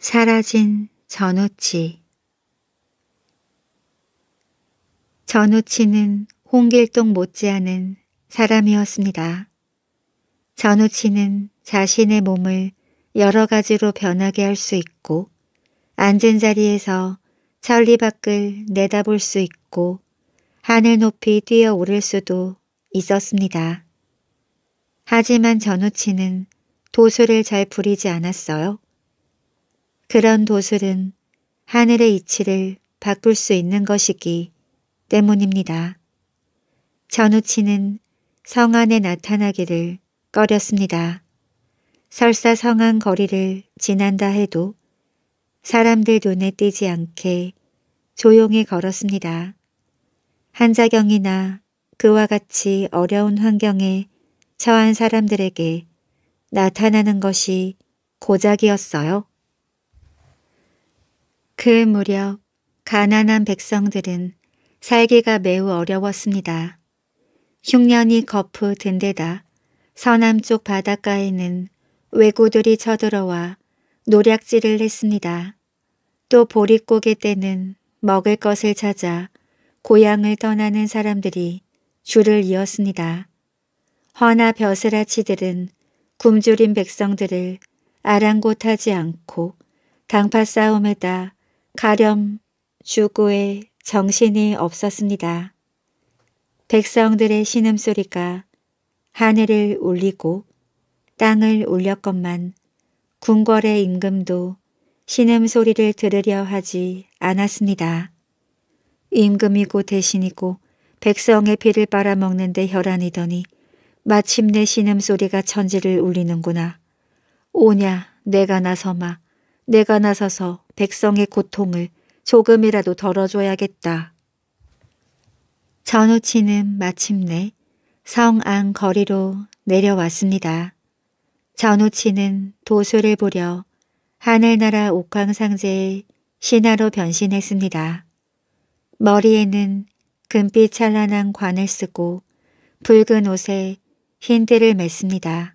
사라진 전우치 전우치는 홍길동 못지않은 사람이었습니다. 전우치는 자신의 몸을 여러 가지로 변하게 할 수 있고 앉은 자리에서 천리 밖을 내다볼 수 있고 하늘 높이 뛰어오를 수도 있었습니다. 하지만 전우치는 도수를 잘 부리지 않았어요. 그런 도술은 하늘의 이치를 바꿀 수 있는 것이기 때문입니다. 전우치는 성안에 나타나기를 꺼렸습니다. 설사 성안 거리를 지난다 해도 사람들 눈에 띄지 않게 조용히 걸었습니다. 한자경이나 그와 같이 어려운 환경에 처한 사람들에게 나타나는 것이 고작이었어요. 그 무렵 가난한 백성들은 살기가 매우 어려웠습니다. 흉년이 거푸 든 데다 서남쪽 바닷가에는 외고들이 쳐들어와 노략질을 했습니다. 또 보릿고개 때는 먹을 것을 찾아 고향을 떠나는 사람들이 줄을 이었습니다. 허나 벼슬아치들은 굶주린 백성들을 아랑곳하지 않고 당파 싸움에다 가렴 주구에 정신이 없었습니다. 백성들의 신음소리가 하늘을 울리고 땅을 울렸건만 궁궐의 임금도 신음소리를 들으려 하지 않았습니다. 임금이고 대신이고 백성의 피를 빨아먹는 데 혈안이더니 마침내 신음소리가 천지를 울리는구나. 오냐 내가 나서마 내가 나서서 백성의 고통을 조금이라도 덜어줘야겠다. 전우치는 마침내 성 안 거리로 내려왔습니다. 전우치는 도수를 부려 하늘나라 옥황상제의 신하로 변신했습니다. 머리에는 금빛 찬란한 관을 쓰고 붉은 옷에 흰 띠를 맸습니다.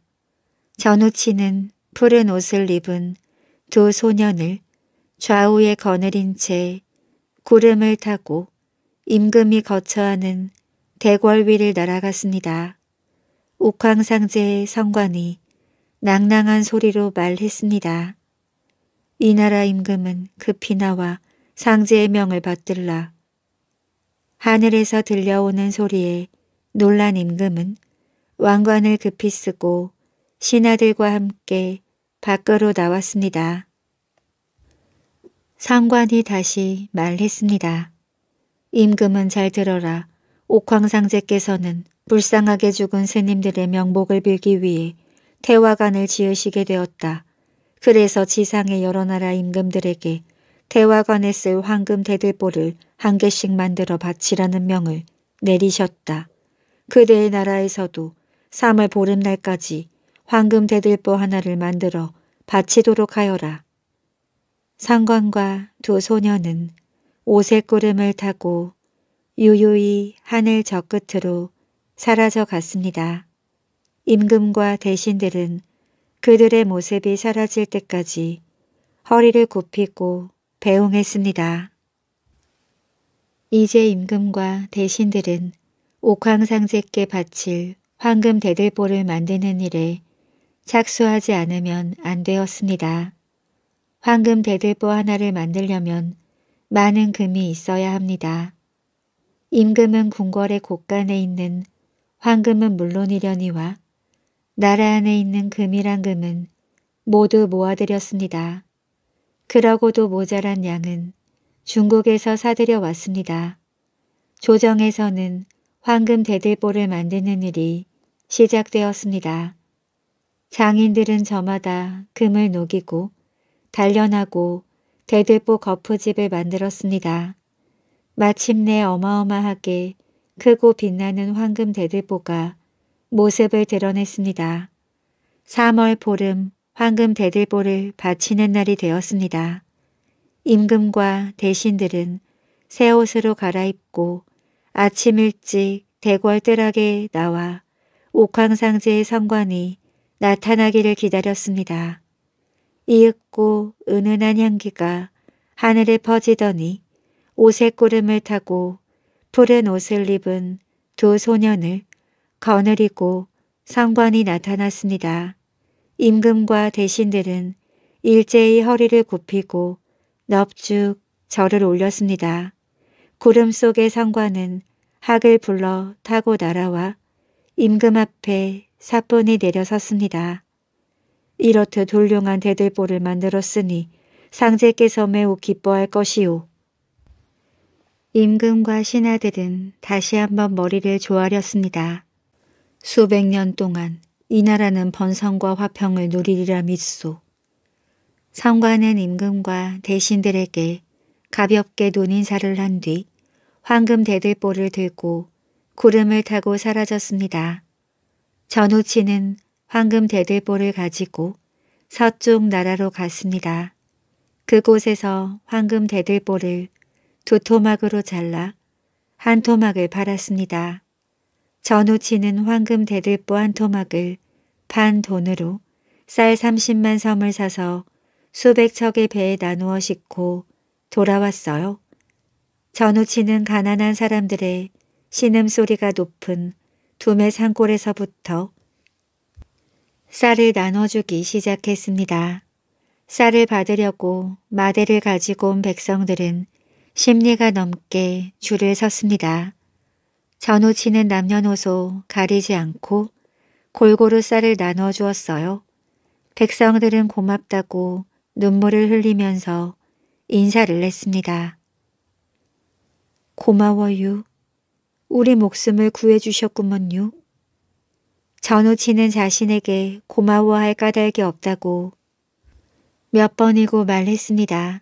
전우치는 푸른 옷을 입은 두 소년을 좌우에 거느린 채 구름을 타고 임금이 거처하는 대궐 위를 날아갔습니다. 옥황상제의 성관이 낭낭한 소리로 말했습니다. 이 나라 임금은 급히 나와 상제의 명을 받들라. 하늘에서 들려오는 소리에 놀란 임금은 왕관을 급히 쓰고 신하들과 함께 밖으로 나왔습니다. 상관이 다시 말했습니다. 임금은 잘 들어라. 옥황상제께서는 불쌍하게 죽은 스님들의 명복을 빌기 위해 태화관을 지으시게 되었다. 그래서 지상의 여러 나라 임금들에게 태화관에 쓸 황금 대들보를 한 개씩 만들어 바치라는 명을 내리셨다. 그대의 나라에서도 3월 보름날까지 황금 대들보 하나를 만들어 바치도록 하여라. 상관과 두 소녀는 오색 구름을 타고 유유히 하늘 저 끝으로 사라져 갔습니다. 임금과 대신들은 그들의 모습이 사라질 때까지 허리를 굽히고 배웅했습니다. 이제 임금과 대신들은 옥황상제께 바칠 황금 대들보를 만드는 일에 착수하지 않으면 안 되었습니다. 황금 대들보 하나를 만들려면 많은 금이 있어야 합니다. 임금은 궁궐의 곳간에 있는 황금은 물론이려니와 나라 안에 있는 금이란 금은 모두 모아들였습니다. 그러고도 모자란 양은 중국에서 사들여 왔습니다. 조정에서는 황금 대들보를 만드는 일이 시작되었습니다. 장인들은 저마다 금을 녹이고 단련하고 대들보 거푸집을 만들었습니다. 마침내 어마어마하게 크고 빛나는 황금 대들보가 모습을 드러냈습니다. 3월 보름 황금 대들보를 바치는 날이 되었습니다. 임금과 대신들은 새 옷으로 갈아입고 아침 일찍 대궐뜰하게 나와 옥황상제의 성관이 나타나기를 기다렸습니다. 이윽고 은은한 향기가 하늘에 퍼지더니 오색 구름을 타고 푸른 옷을 입은 두 소년을 거느리고 성관이 나타났습니다. 임금과 대신들은 일제히 허리를 굽히고 넙죽 절을 올렸습니다. 구름 속의 성관은 학을 불러 타고 날아와 임금 앞에 사뿐히 내려섰습니다. 이렇듯 훌륭한 대들보를 만들었으니 상제께서 매우 기뻐할 것이오. 임금과 신하들은 다시 한번 머리를 조아렸습니다. 수백 년 동안 이 나라는 번성과 화평을 누리리라 믿소. 성관은 임금과 대신들에게 가볍게 논인사를 한 뒤 황금 대들보를 들고 구름을 타고 사라졌습니다. 전우치는 황금 대들보를 가지고 서쪽 나라로 갔습니다. 그곳에서 황금 대들보를 두 토막으로 잘라 한 토막을 팔았습니다. 전우치는 황금 대들보 한 토막을 판 돈으로 쌀 30만 섬을 사서 수백 척의 배에 나누어 싣고 돌아왔어요. 전우치는 가난한 사람들의 신음소리가 높은 두메 산골에서부터 쌀을 나눠주기 시작했습니다. 쌀을 받으려고 마대를 가지고 온 백성들은 십리가 넘게 줄을 섰습니다. 전우 치는 남녀노소 가리지 않고 골고루 쌀을 나눠 주었어요. 백성들은 고맙다고 눈물을 흘리면서 인사를 했습니다. 고마워요. 우리 목숨을 구해주셨구먼요. 전우치는 자신에게 고마워할 까닭이 없다고 몇 번이고 말했습니다.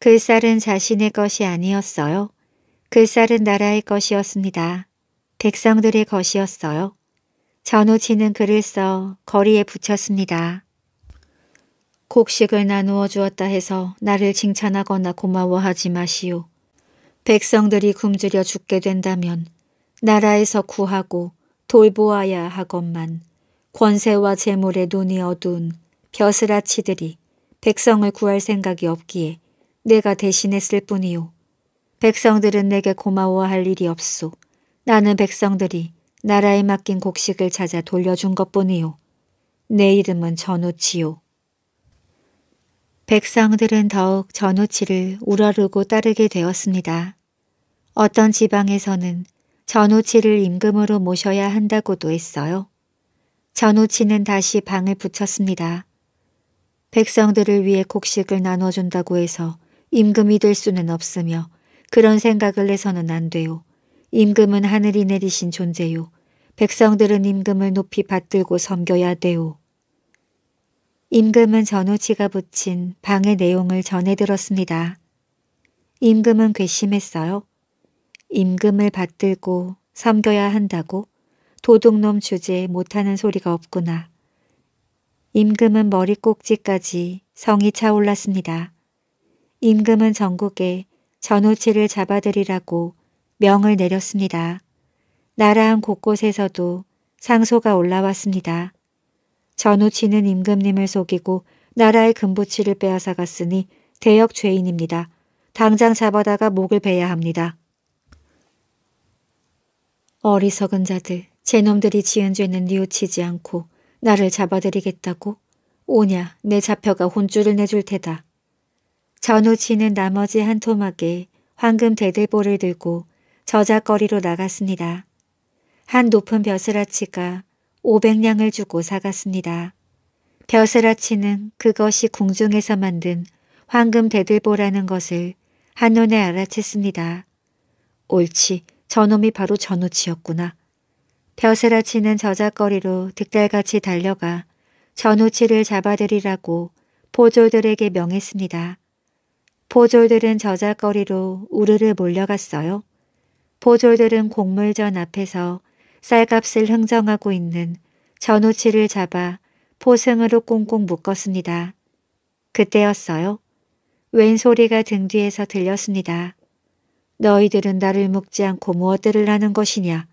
그 쌀은 자신의 것이 아니었어요. 그 쌀은 나라의 것이었습니다. 백성들의 것이었어요. 전우치는 글을 써 거리에 붙였습니다. 곡식을 나누어 주었다 해서 나를 칭찬하거나 고마워하지 마시오. 백성들이 굶주려 죽게 된다면 나라에서 구하고 돌보아야 하건만 권세와 재물에 눈이 어두운 벼슬아치들이 백성을 구할 생각이 없기에 내가 대신했을 뿐이오 백성들은 내게 고마워할 일이 없소. 나는 백성들이 나라에 맡긴 곡식을 찾아 돌려준 것뿐이오내 이름은 전우치오 백성들은 더욱 전우치를 우러르고 따르게 되었습니다. 어떤 지방에서는 전우치를 임금으로 모셔야 한다고도 했어요. 전우치는 다시 방을 붙였습니다. 백성들을 위해 곡식을 나눠준다고 해서 임금이 될 수는 없으며 그런 생각을 해서는 안 돼요. 임금은 하늘이 내리신 존재요. 백성들은 임금을 높이 받들고 섬겨야 돼요. 임금은 전우치가 붙인 방의 내용을 전해 들었습니다. 임금은 괘씸했어요. 임금을 받들고 섬겨야 한다고 도둑놈 주지 못하는 소리가 없구나. 임금은 머리꼭지까지 성이 차올랐습니다. 임금은 전국에 전우치를 잡아들이라고 명을 내렸습니다. 나라한 곳곳에서도 상소가 올라왔습니다. 전우치는 임금님을 속이고 나라의 금부치를 빼앗아 갔으니 대역 죄인입니다. 당장 잡아다가 목을 베야 합니다. 어리석은 자들, 제놈들이 지은 죄는 뉘우치지 않고 나를 잡아들이겠다고? 오냐, 내 잡혀가 혼쭐을 내줄 테다. 전우 치는 나머지 한 토막에 황금 대들보를 들고 저작거리로 나갔습니다. 한 높은 벼슬아치가 500냥을 주고 사갔습니다. 벼슬아치는 그것이 궁중에서 만든 황금 대들보라는 것을 한눈에 알아챘습니다. 옳지, 저놈이 바로 전우치였구나. 벼슬아치는 저작거리로 득달같이 달려가 전우치를 잡아들이라고 보졸들에게 명했습니다. 보졸들은 저작거리로 우르르 몰려갔어요. 보졸들은 곡물전 앞에서 쌀값을 흥정하고 있는 전우치를 잡아 포승으로 꽁꽁 묶었습니다. 그때였어요. 웬 소리가 등 뒤에서 들렸습니다. 너희들은 나를 묵지 않고 무엇들을 하는 것이냐.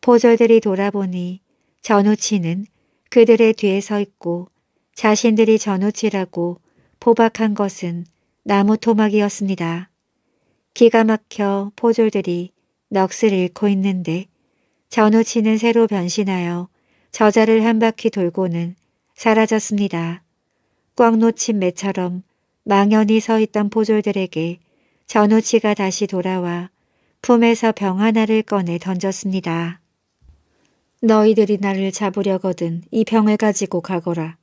보조들이 돌아보니 전우치는 그들의 뒤에 서 있고 자신들이 전우치라고 포박한 것은 나무 토막이었습니다. 기가 막혀 포졸들이 넋을 잃고 있는데 전우치는 새로 변신하여 저자를 한 바퀴 돌고는 사라졌습니다. 꽉 놓친 매처럼 망연히 서 있던 포졸들에게 전우치가 다시 돌아와 품에서 병 하나를 꺼내 던졌습니다. 너희들이 나를 잡으려거든 이 병을 가지고 가거라.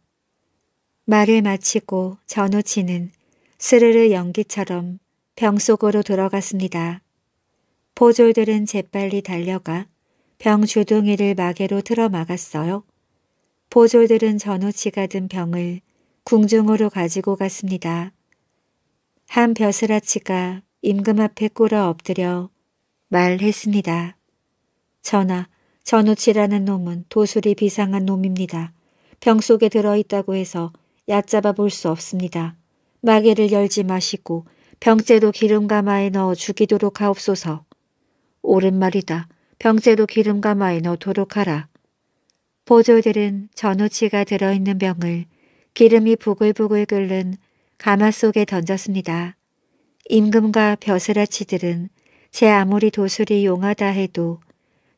말을 마치고 전우치는 스르르 연기처럼 병 속으로 들어갔습니다. 보졸들은 재빨리 달려가 병 주둥이를 마개로 틀어 막았어요. 보졸들은 전우치가 든 병을 궁중으로 가지고 갔습니다. 한 벼슬아치가 임금 앞에 꿇어 엎드려 말했습니다. 전하, 전우치라는 놈은 도술이 비상한 놈입니다. 병 속에 들어있다고 해서 얕잡아 볼 수 없습니다. 마개를 열지 마시고 병째도 기름가마에 넣어 죽이도록 하옵소서. 옳은 말이다. 병째도 기름가마에 넣도록 하라. 보조들은 전우치가 들어있는 병을 기름이 부글부글 끓는 가마 속에 던졌습니다. 임금과 벼슬아치들은 제 아무리 도술이 용하다 해도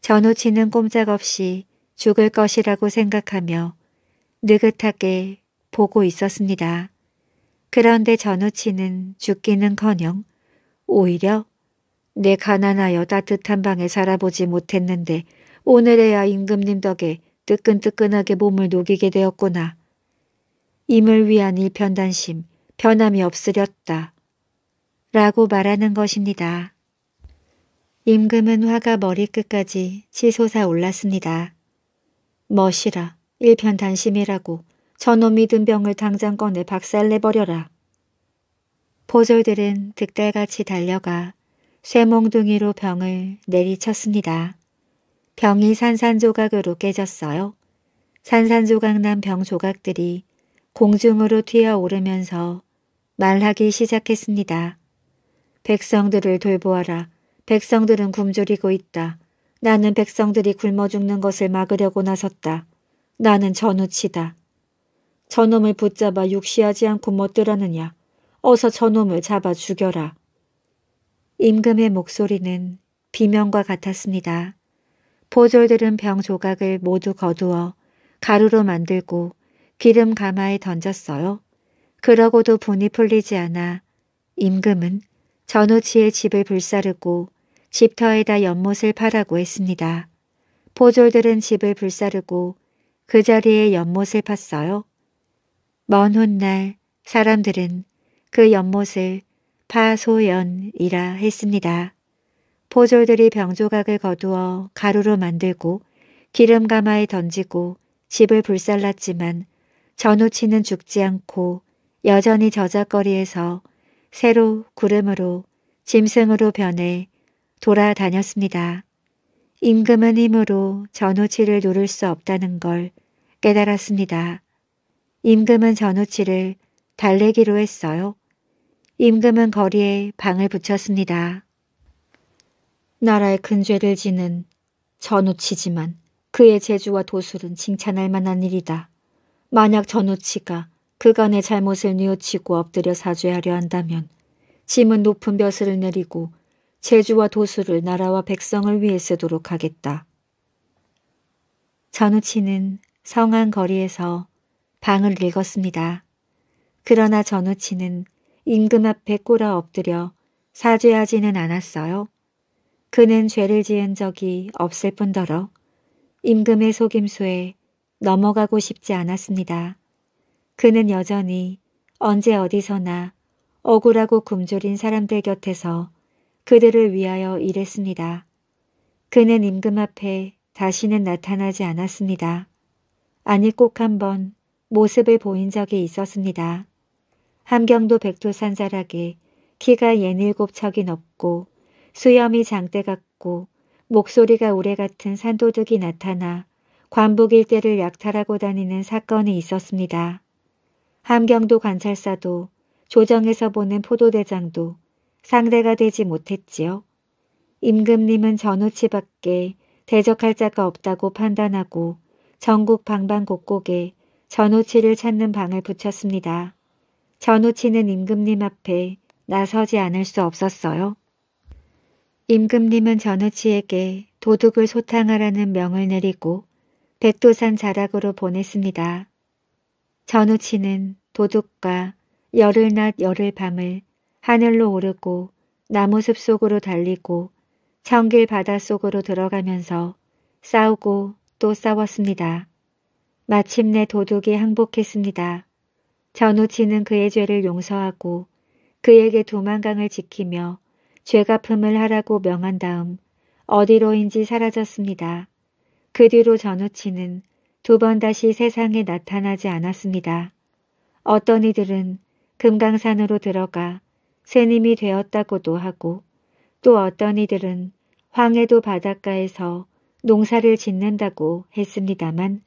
전우치는 꼼짝없이 죽을 것이라고 생각하며 느긋하게 보고 있었습니다. 그런데 전우치는 죽기는커녕 오히려 내 가난하여 따뜻한 방에 살아보지 못했는데 오늘에야 임금님 덕에 뜨끈뜨끈하게 몸을 녹이게 되었구나. 임을 위한 일편단심, 변함이 없으렸다. 라고 말하는 것입니다. 임금은 화가 머리끝까지 치솟아 올랐습니다. 멋이라, 일편단심이라고 저놈이 든 병을 당장 꺼내 박살내버려라. 보졸들은 득달같이 달려가 쇠몽둥이로 병을 내리쳤습니다. 병이 산산조각으로 깨졌어요. 산산조각 난병 조각들이 공중으로 튀어오르면서 말하기 시작했습니다. 백성들을 돌보아라. 백성들은 굶주리고 있다. 나는 백성들이 굶어 죽는 것을 막으려고 나섰다. 나는 전우치다. 저놈을 붙잡아 육시하지 않고 못들었느냐. 어서 저놈을 잡아 죽여라. 임금의 목소리는 비명과 같았습니다. 보졸들은 병 조각을 모두 거두어 가루로 만들고 기름 가마에 던졌어요. 그러고도 분이 풀리지 않아 임금은 전우치의 집을 불사르고 집터에다 연못을 파라고 했습니다. 포졸들은 집을 불사르고 그 자리에 연못을 팠어요. 먼 훗날 사람들은 그 연못을 파소연이라 했습니다. 포졸들이 병조각을 거두어 가루로 만들고 기름가마에 던지고 집을 불살랐지만 전우치는 죽지 않고 여전히 저작거리에서 새로 구름으로 짐승으로 변해 돌아다녔습니다. 임금은 힘으로 전우치를 누를 수 없다는 걸 깨달았습니다. 임금은 전우치를 달래기로 했어요. 임금은 거리에 방을 붙였습니다. 나라의 큰 죄를 지는 전우치지만 그의 재주와 도술은 칭찬할 만한 일이다. 만약 전우치가 그간의 잘못을 뉘우치고 엎드려 사죄하려 한다면 짐은 높은 벼슬을 내리고 제주와 도수를 나라와 백성을 위해 쓰도록 하겠다. 전우치는 성한 거리에서 방을 읽었습니다. 그러나 전우치는 임금 앞에 꼬라 엎드려 사죄하지는 않았어요. 그는 죄를 지은 적이 없을 뿐더러 임금의 속임수에 넘어가고 싶지 않았습니다. 그는 여전히 언제 어디서나 억울하고 굶주린 사람들 곁에서 그들을 위하여 일했습니다. 그는 임금 앞에 다시는 나타나지 않았습니다. 아니 꼭 한번 모습을 보인 적이 있었습니다. 함경도 백두산 자락에 키가 예닐곱 척이 높고 수염이 장대 같고 목소리가 우레 같은 산도둑이 나타나 관북 일대를 약탈하고 다니는 사건이 있었습니다. 함경도 관찰사도 조정에서 보낸 포도대장도 상대가 되지 못했지요. 임금님은 전우치밖에 대적할 자가 없다고 판단하고 전국 방방 곡곡에 전우치를 찾는 방을 붙였습니다. 전우치는 임금님 앞에 나서지 않을 수 없었어요. 임금님은 전우치에게 도둑을 소탕하라는 명을 내리고 백두산 자락으로 보냈습니다. 전우치는 도둑과 열흘 낮 열흘 밤을 하늘로 오르고 나무숲 속으로 달리고 청길 바다 속으로 들어가면서 싸우고 또 싸웠습니다. 마침내 도둑이 항복했습니다. 전우치는 그의 죄를 용서하고 그에게 도망강을 지키며 죄가품을 하라고 명한 다음 어디로인지 사라졌습니다. 그 뒤로 전우치는 두번 다시 세상에 나타나지 않았습니다. 어떤 이들은 금강산으로 들어가 새님이 되었다고도 하고 또 어떤 이들은 황해도 바닷가에서 농사를 짓는다고 했습니다만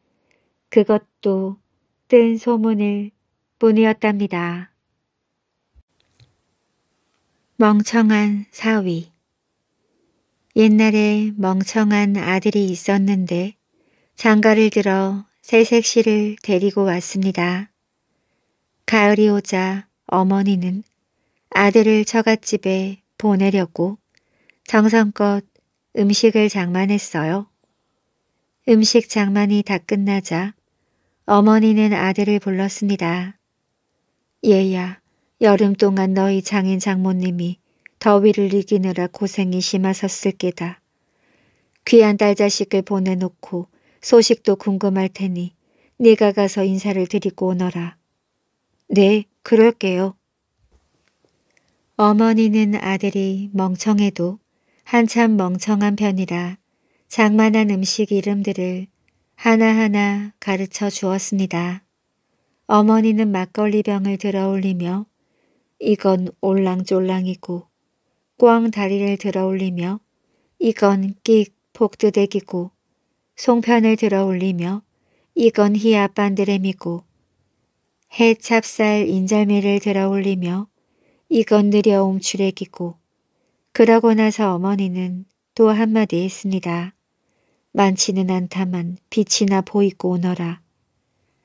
그것도 뜬 소문일 뿐이었답니다. 멍청한 사위 옛날에 멍청한 아들이 있었는데 장가를 들어 새색 시를 데리고 왔습니다. 가을이 오자 어머니는 아들을 처갓집에 보내려고 정성껏 음식을 장만했어요. 음식 장만이 다 끝나자 어머니는 아들을 불렀습니다. 얘야, 여름 동안 너희 장인 장모님이 더위를 이기느라 고생이 심하셨을 게다. 귀한 딸 자식을 보내놓고 소식도 궁금할 테니 네가 가서 인사를 드리고 오너라. 네, 그럴게요. 어머니는 아들이 멍청해도 한참 멍청한 편이라 장만한 음식 이름들을 하나하나 가르쳐 주었습니다. 어머니는 막걸리병을 들어 올리며 이건 올랑졸랑이고 꽝 다리를 들어 올리며 이건 끽 복두대기고 송편을 들어 올리며 이건 희아반드레미고 해찹쌀 인절미를 들어 올리며 이건 느려 움출레기고 그러고 나서 어머니는 또 한마디 했습니다. 많지는 않다만 빛이나 보이고 오너라.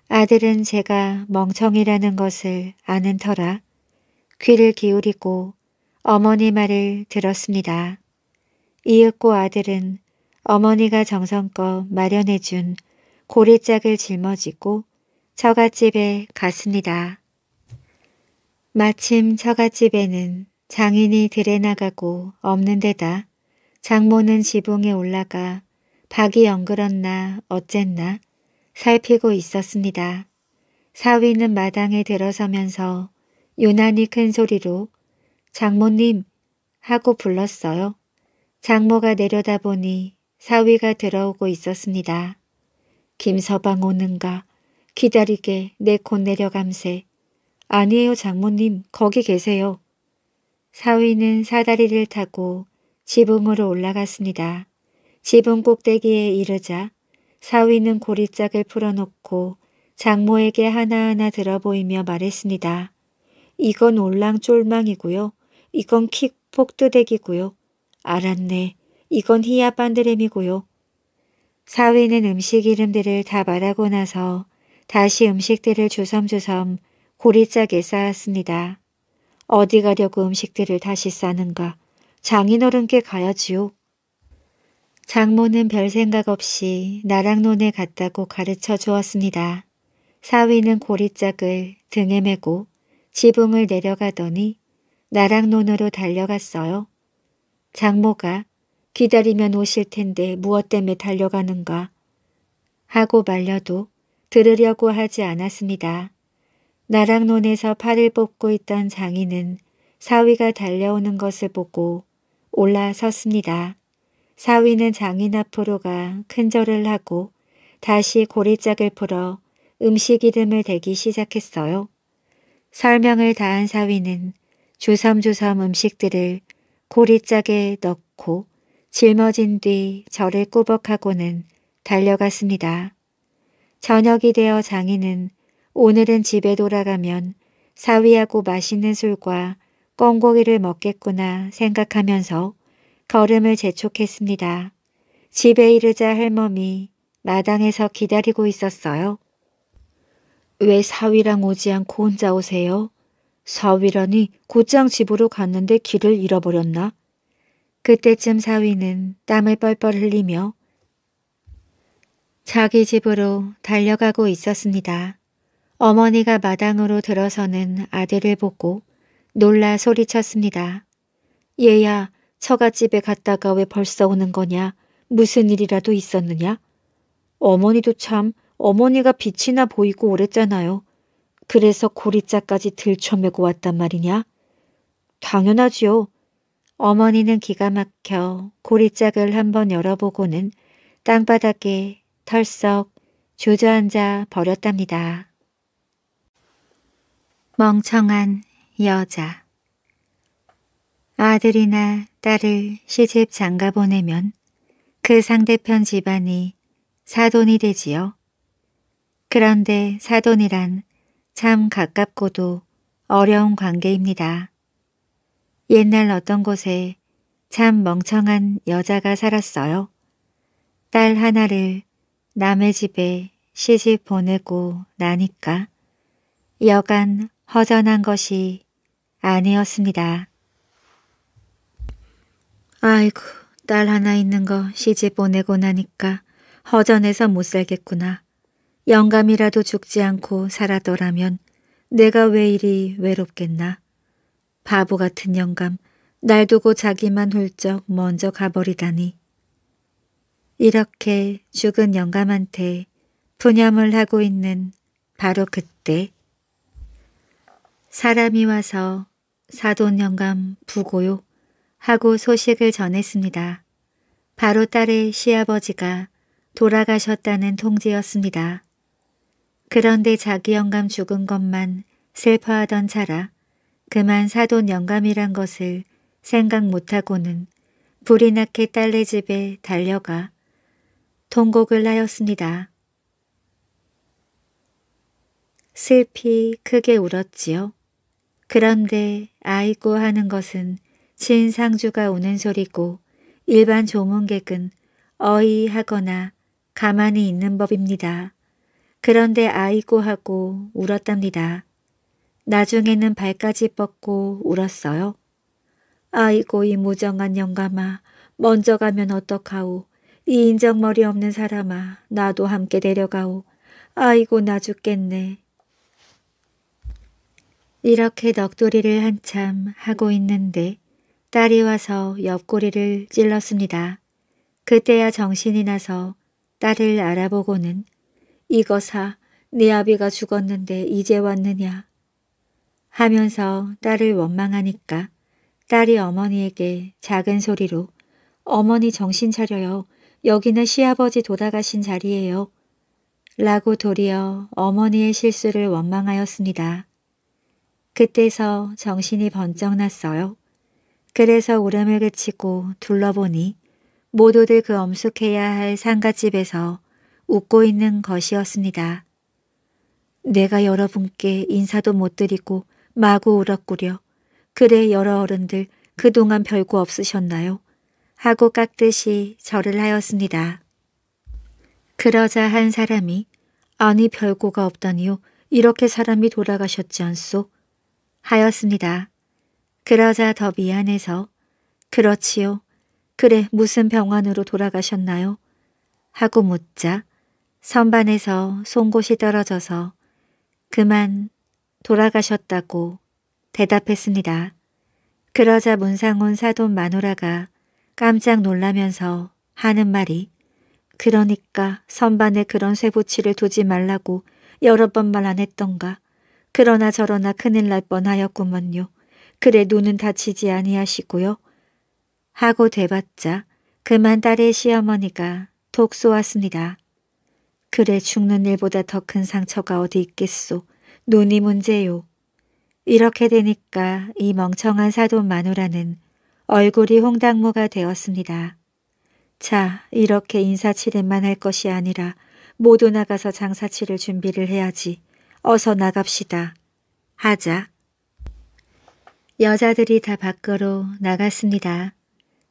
아들은 제가 멍청이라는 것을 아는 터라 귀를 기울이고 어머니 말을 들었습니다. 이윽고 아들은 어머니가 정성껏 마련해준 고리짝을 짊어지고 처갓집에 갔습니다. 마침 처갓집에는 장인이 들에 나가고 없는 데다 장모는 지붕에 올라가 박이 엉그렀나 어쨌나 살피고 있었습니다. 사위는 마당에 들어서면서 유난히 큰 소리로 장모님 하고 불렀어요. 장모가 내려다보니 사위가 들어오고 있었습니다. 김서방 오는가 기다리게 내코 내려감세 아니에요 장모님 거기 계세요. 사위는 사다리를 타고 지붕으로 올라갔습니다. 지붕 꼭대기에 이르자 사위는 고리짝을 풀어놓고 장모에게 하나하나 들어보이며 말했습니다. 이건 올랑쫄망이고요. 이건 킥폭드대기고요 알았네. 이건 히야 반드렘이고요. 사위는 음식 이름들을 다 말하고 나서 다시 음식들을 주섬주섬 고리짝에 쌓았습니다. 어디 가려고 음식들을 다시 싸는가. 장인어른께 가야지요. 장모는 별 생각 없이 나랑논에 갔다고 가르쳐 주었습니다. 사위는 고리짝을 등에 메고 지붕을 내려가더니 나랑논으로 달려갔어요. 장모가 기다리면 오실 텐데 무엇 때문에 달려가는가 하고 말려도 들으려고 하지 않았습니다. 나락논에서 팔을 뽑고 있던 장인은 사위가 달려오는 것을 보고 올라섰습니다. 사위는 장인 앞으로 가 큰절을 하고 다시 고리짝을 풀어 음식 이름을 대기 시작했어요. 설명을 다한 사위는 주섬주섬 음식들을 고리짝에 넣고 짊어진 뒤 저를 꾸벅하고는 달려갔습니다. 저녁이 되어 장인은 오늘은 집에 돌아가면 사위하고 맛있는 술과 껌고기를 먹겠구나 생각하면서 걸음을 재촉했습니다. 집에 이르자 할멈이 마당에서 기다리고 있었어요. 왜 사위랑 오지 않고 혼자 오세요? 사위라니 곧장 집으로 갔는데 길을 잃어버렸나? 그때쯤 사위는 땀을 뻘뻘 흘리며 자기 집으로 달려가고 있었습니다. 어머니가 마당으로 들어서는 아들을 보고 놀라 소리쳤습니다. 얘야, 처갓집에 갔다가 왜 벌써 오는 거냐? 무슨 일이라도 있었느냐? 어머니도 참 어머니가 빛이나 보이고 오랬잖아요. 그래서 고리자까지 들쳐매고 왔단 말이냐? 당연하지요. 어머니는 기가 막혀 고리짝을 한번 열어보고는 땅바닥에 털썩 주저앉아 버렸답니다. 멍청한 여자 아들이나 딸을 시집 장가 보내면 그 상대편 집안이 사돈이 되지요. 그런데 사돈이란 참 가깝고도 어려운 관계입니다. 옛날 어떤 곳에 참 멍청한 여자가 살았어요. 딸 하나를 남의 집에 시집 보내고 나니까 여간 허전한 것이 아니었습니다. 아이고, 딸 하나 있는 거 시집 보내고 나니까 허전해서 못 살겠구나. 영감이라도 죽지 않고 살았더라면 내가 왜 이리 외롭겠나. 바보 같은 영감, 날 두고 자기만 훌쩍 먼저 가버리다니. 이렇게 죽은 영감한테 분염을 하고 있는 바로 그때 사람이 와서 사돈 영감 부고요 하고 소식을 전했습니다. 바로 딸의 시아버지가 돌아가셨다는 통지였습니다. 그런데 자기 영감 죽은 것만 슬퍼하던 자라 그만 사돈 영감이란 것을 생각 못하고는 불이 나게 딸네 집에 달려가 통곡을 하였습니다. 슬피 크게 울었지요. 그런데 아이고 하는 것은 진상주가 우는 소리고 일반 조문객은 어이하거나 가만히 있는 법입니다. 그런데 아이고 하고 울었답니다. 나중에는 발까지 뻗고 울었어요. 아이고 이 무정한 영감아 먼저 가면 어떡하오. 이 인정머리 없는 사람아 나도 함께 데려가오. 아이고 나 죽겠네. 이렇게 넋두리를 한참 하고 있는데 딸이 와서 옆구리를 찔렀습니다. 그때야 정신이 나서 딸을 알아보고는 이거사 네 아비가 죽었는데 이제 왔느냐 하면서 딸을 원망하니까 딸이 어머니에게 작은 소리로 어머니 정신 차려요. 여기는 시아버지 돌아가신 자리예요. 라고 도리어 어머니의 실수를 원망하였습니다. 그때서 정신이 번쩍 났어요. 그래서 울음을 그치고 둘러보니 모두들 그 엄숙해야 할 상가집에서 웃고 있는 것이었습니다. 내가 여러분께 인사도 못 드리고 마구 울었구려. 그래 여러 어른들 그동안 별거 없으셨나요? 하고 깍듯이 절을 하였습니다. 그러자 한 사람이 아니 별거가 없다니요. 이렇게 사람이 돌아가셨지 않소? 하였습니다. 그러자 더 미안해서 그렇지요. 그래 무슨 병원으로 돌아가셨나요? 하고 묻자 선반에서 송곳이 떨어져서 그만 돌아가셨다고 대답했습니다. 그러자 문상훈 사돈 마누라가 깜짝 놀라면서 하는 말이 그러니까 선반에 그런 쇠붙이를 두지 말라고 여러 번 말 안 했던가. 그러나 저러나 큰일 날 뻔하였구먼요. 그래 눈은 다치지 아니하시고요. 하고 대봤자 그만 딸의 시어머니가 독소왔습니다 그래 죽는 일보다 더 큰 상처가 어디 있겠소. 논이 문제요. 이렇게 되니까 이 멍청한 사돈 마누라는 얼굴이 홍당무가 되었습니다. 자, 이렇게 인사치레만 할 것이 아니라 모두 나가서 장사치를 준비를 해야지. 어서 나갑시다. 하자. 여자들이 다 밖으로 나갔습니다.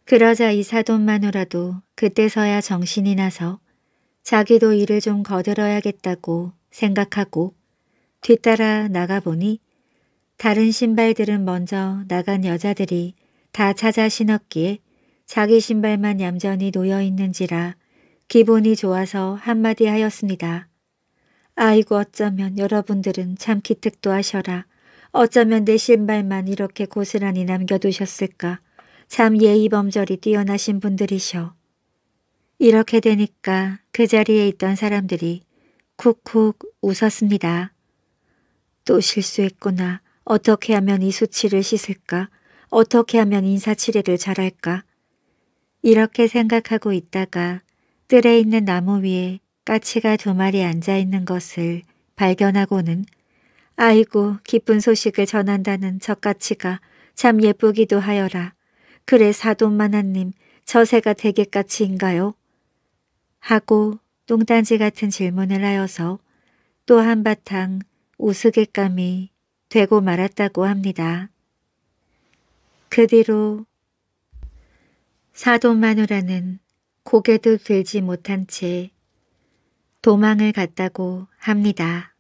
그러자 이 사돈 마누라도 그때서야 정신이 나서 자기도 일을 좀 거들어야겠다고 생각하고 뒤따라 나가보니 다른 신발들은 먼저 나간 여자들이 다 찾아 신었기에 자기 신발만 얌전히 놓여 있는지라 기분이 좋아서 한마디 하였습니다. 아이고 어쩌면 여러분들은 참 기특도 하셔라. 어쩌면 내 신발만 이렇게 고스란히 남겨두셨을까. 참 예의범절이 뛰어나신 분들이셔. 이렇게 되니까 그 자리에 있던 사람들이 쿡쿡 웃었습니다. 또 실수했구나. 어떻게 하면 이 수치를 씻을까? 어떻게 하면 인사치레를 잘할까? 이렇게 생각하고 있다가 뜰에 있는 나무 위에 까치가 두 마리 앉아있는 것을 발견하고는 아이고 기쁜 소식을 전한다는 저 까치가 참 예쁘기도 하여라. 그래 사돈만화님 저새가 대게까치인가요? 하고 똥단지 같은 질문을 하여서 또 한바탕 우스갯감이 되고 말았다고 합니다. 그 뒤로 사도 마누라는 고개도 들지 못한 채 도망을 갔다고 합니다.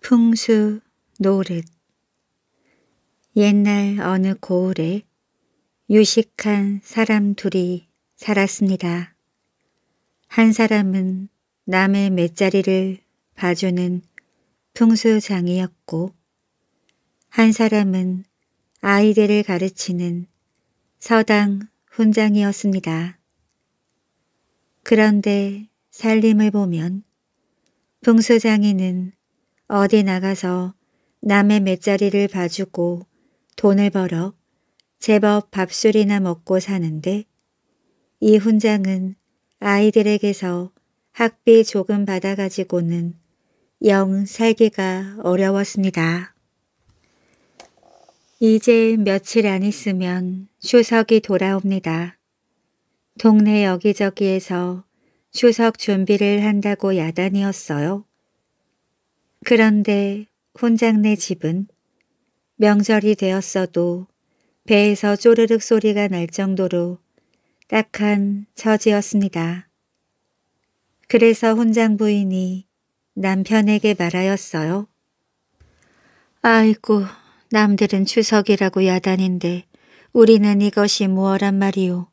풍수 노릇 옛날 어느 고을에 유식한 사람 둘이 살았습니다. 한 사람은 남의 맷자리를 바주는 풍수장이었고 한 사람은 아이들을 가르치는 서당 훈장이었습니다. 그런데 살림을 보면 풍수장이는 어디 나가서 남의 맷자리를 봐주고 돈을 벌어 제법 밥술이나 먹고 사는데 이 훈장은 아이들에게서 학비 조금 받아가지고는 영 살기가 어려웠습니다. 이제 며칠 안 있으면 추석이 돌아옵니다. 동네 여기저기에서 추석 준비를 한다고 야단이었어요. 그런데 혼장네 집은 명절이 되었어도 배에서 쪼르륵 소리가 날 정도로 딱한 처지였습니다. 그래서 혼장 부인이 남편에게 말하였어요. 아이고, 남들은 추석이라고 야단인데 우리는 이것이 무어란 말이오.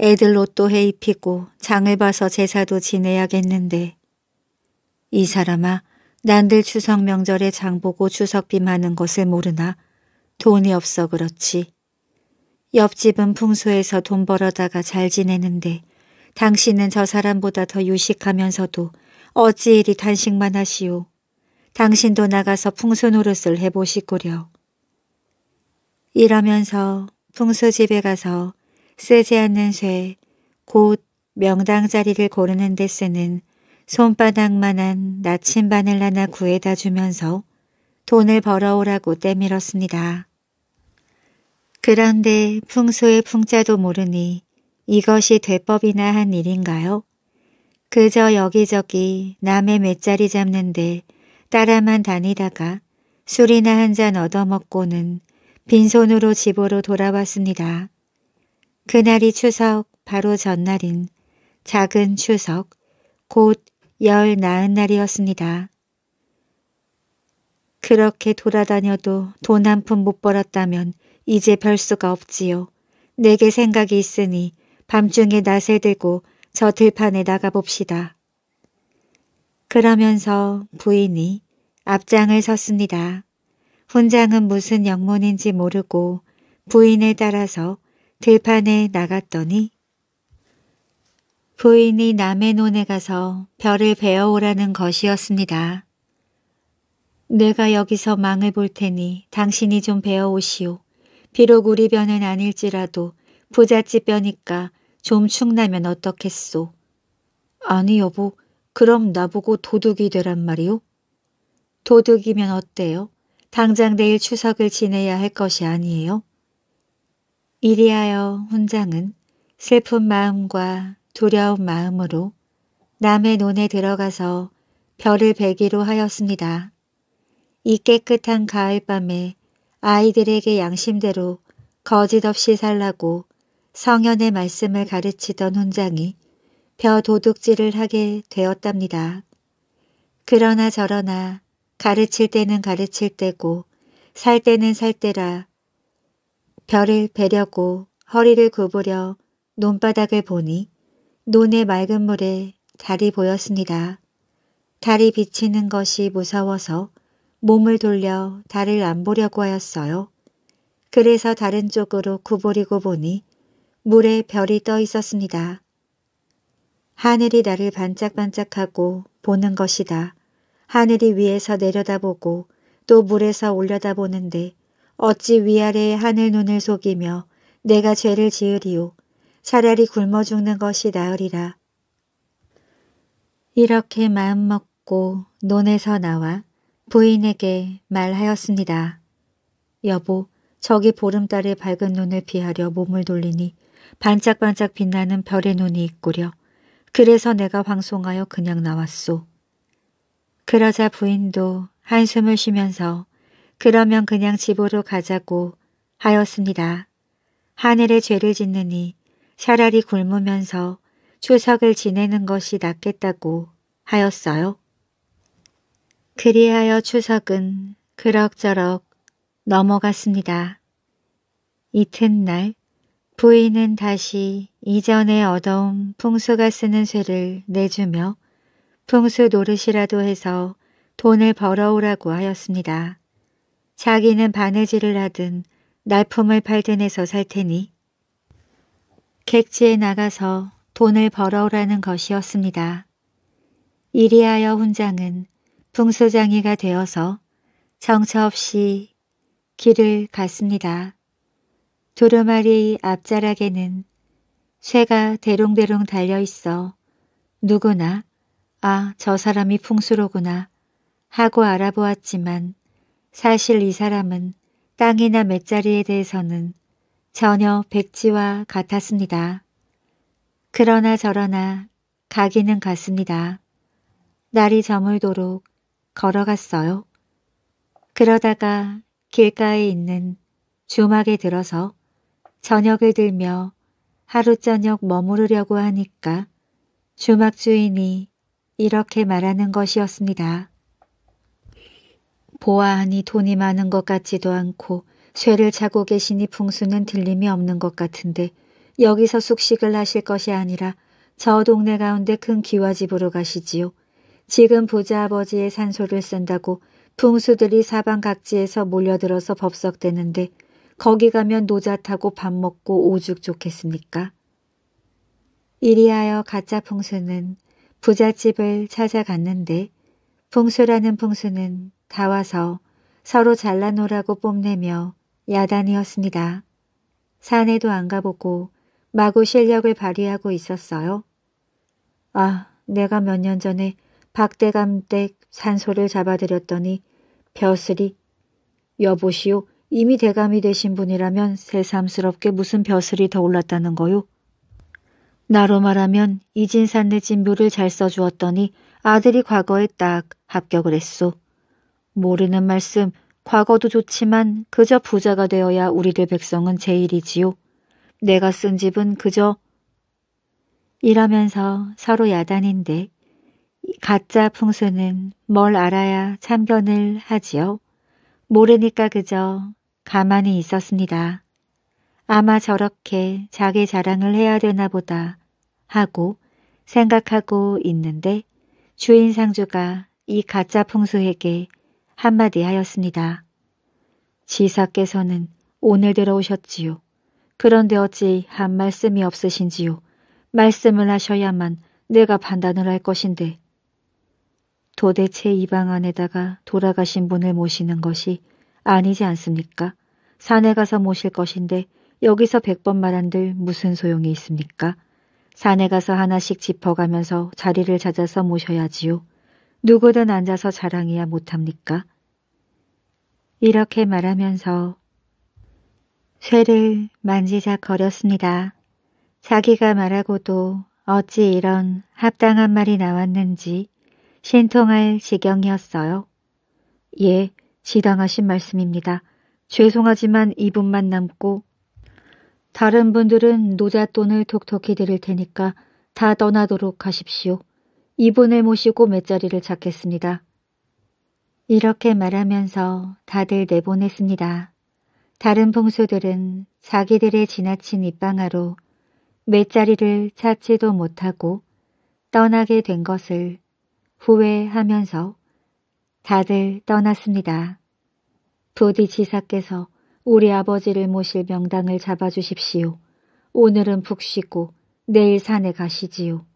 애들 옷도 해 입히고 장을 봐서 제사도 지내야겠는데. 이 사람아, 난들 추석 명절에 장 보고 추석비 하는 것을 모르나 돈이 없어 그렇지. 옆집은 풍소해서 돈 벌어다가 잘 지내는데 당신은 저 사람보다 더 유식하면서도 어찌 이리 단식만 하시오. 당신도 나가서 풍수노릇을 해보시구려. 이러면서 풍수집에 가서 쓰지 않는 쇠, 곧 명당 자리를 고르는 데 쓰는 손바닥만한 나침반을 하나 구해다 주면서 돈을 벌어오라고 때밀었습니다. 그런데 풍수의 풍자도 모르니 이것이 대법이나 한 일인가요? 그저 여기저기 남의 맷자리 잡는데 따라만 다니다가 술이나 한 잔 얻어먹고는 빈손으로 집으로 돌아왔습니다. 그날이 추석 바로 전날인 작은 추석 곧 열 나은 날이었습니다. 그렇게 돌아다녀도 돈 한 푼 못 벌었다면 이제 별 수가 없지요. 내게 생각이 있으니 밤중에 낮에 들고 저 들판에 나가봅시다. 그러면서 부인이 앞장을 섰습니다. 훈장은 무슨 영문인지 모르고 부인을 따라서 들판에 나갔더니 부인이 남의 논에 가서 별을 베어오라는 것이었습니다. 내가 여기서 망을 볼 테니 당신이 좀 베어오시오. 비록 우리 변은 아닐지라도 부잣집 뼈니까 좀 충나면 어떻겠소. 아니 여보, 그럼 나보고 도둑이 되란 말이오? 도둑이면 어때요? 당장 내일 추석을 지내야 할 것이 아니에요? 이리하여 훈장은 슬픈 마음과 두려운 마음으로 남의 논에 들어가서 별을 베기로 하였습니다. 이 깨끗한 가을밤에 아이들에게 양심대로 거짓 없이 살라고 성현의 말씀을 가르치던 훈장이 벼 도둑질을 하게 되었답니다. 그러나 저러나 가르칠 때는 가르칠 때고 살 때는 살 때라 별을 베려고 허리를 구부려 논바닥을 보니 논의 맑은 물에 달이 보였습니다. 달이 비치는 것이 무서워서 몸을 돌려 달을 안 보려고 하였어요. 그래서 다른 쪽으로 구부리고 보니 물에 별이 떠 있었습니다. 하늘이 나를 반짝반짝하고 보는 것이다. 하늘이 위에서 내려다보고 또 물에서 올려다보는데 어찌 위아래의 하늘 눈을 속이며 내가 죄를 지으리오. 차라리 굶어 죽는 것이 나으리라. 이렇게 마음먹고 논에서 나와 부인에게 말하였습니다. 여보, 저기 보름달의 밝은 눈을 피하려 몸을 돌리니 반짝반짝 빛나는 별의 눈이 있구려. 그래서 내가 황송하여 그냥 나왔소. 그러자 부인도 한숨을 쉬면서 그러면 그냥 집으로 가자고 하였습니다. 하늘에 죄를 짓느니 차라리 굶으면서 추석을 지내는 것이 낫겠다고 하였어요. 그리하여 추석은 그럭저럭 넘어갔습니다. 이튿날 부인은 다시 이전에 어두운 풍수가 쓰는 쇠를 내주며 풍수 노릇이라도 해서 돈을 벌어오라고 하였습니다. 자기는 바느질을 하든 날품을 팔든 해서 살 테니 객지에 나가서 돈을 벌어오라는 것이었습니다. 이리하여 훈장은 풍수장이가 되어서 정처 없이 길을 갔습니다. 두루마리 앞자락에는 쇠가 대롱대롱 달려있어 누구나 아, 저 사람이 풍수로구나 하고 알아보았지만 사실 이 사람은 땅이나 맷자리에 대해서는 전혀 백지와 같았습니다. 그러나 저러나 가기는 갔습니다. 날이 저물도록 걸어갔어요. 그러다가 길가에 있는 주막에 들어서 저녁을 들며 하루 저녁 머무르려고 하니까 주막 주인이 이렇게 말하는 것이었습니다. 보아하니 돈이 많은 것 같지도 않고 쇠를 차고 계시니 풍수는 들림이 없는 것 같은데 여기서 숙식을 하실 것이 아니라 저 동네 가운데 큰 기와집으로 가시지요. 지금 부자 아버지의 산소를 쓴다고 풍수들이 사방 각지에서 몰려들어서 법석되는데 거기 가면 노자 타고 밥 먹고 오죽 좋겠습니까? 이리하여 가짜 풍수는 부잣집을 찾아갔는데 풍수라는 풍수는 다 와서 서로 잘라놓으라고 뽐내며 야단이었습니다. 산에도 안 가보고 마구 실력을 발휘하고 있었어요. 아, 내가 몇 년 전에 박대감댁 산소를 잡아들였더니 벼슬이 여보시오 이미 대감이 되신 분이라면 새삼스럽게 무슨 벼슬이 더 올랐다는 거요. 나로 말하면 이진산네 진묘를 잘 써주었더니 아들이 과거에 딱 합격을 했소. 모르는 말씀, 과거도 좋지만 그저 부자가 되어야 우리들 백성은 제일이지요. 내가 쓴 집은 그저 이러면서 서로 야단인데 가짜 풍수는 뭘 알아야 참견을 하지요. 모르니까 그저 가만히 있었습니다. 아마 저렇게 자기 자랑을 해야 되나 보다 하고 생각하고 있는데 주인 상주가 이 가짜 풍수에게 한마디 하였습니다. 지사께서는 오늘 들어오셨지요. 그런데 어찌 한 말씀이 없으신지요. 말씀을 하셔야만 내가 판단을 할 것인데 도대체 이 방 안에다가 돌아가신 분을 모시는 것이 아니지 않습니까? 산에 가서 모실 것인데 여기서 백번 말한들 무슨 소용이 있습니까? 산에 가서 하나씩 짚어가면서 자리를 찾아서 모셔야지요. 누구든 앉아서 자랑이야 못합니까? 이렇게 말하면서 쇠를 만지작거렸습니다. 자기가 말하고도 어찌 이런 합당한 말이 나왔는지 신통할 지경이었어요. 예, 지당하신 말씀입니다. 죄송하지만 이분만 남고 다른 분들은 노잣돈을 톡톡히 드릴 테니까 다 떠나도록 하십시오. 이분을 모시고 몇자리를 찾겠습니다. 이렇게 말하면서 다들 내보냈습니다. 다른 봉수들은 자기들의 지나친 입방아로 몇자리를 찾지도 못하고 떠나게 된 것을 후회하면서 다들 떠났습니다. 부디 지사께서 우리 아버지를 모실 명당을 잡아주십시오. 오늘은 푹 쉬고 내일 산에 가시지요.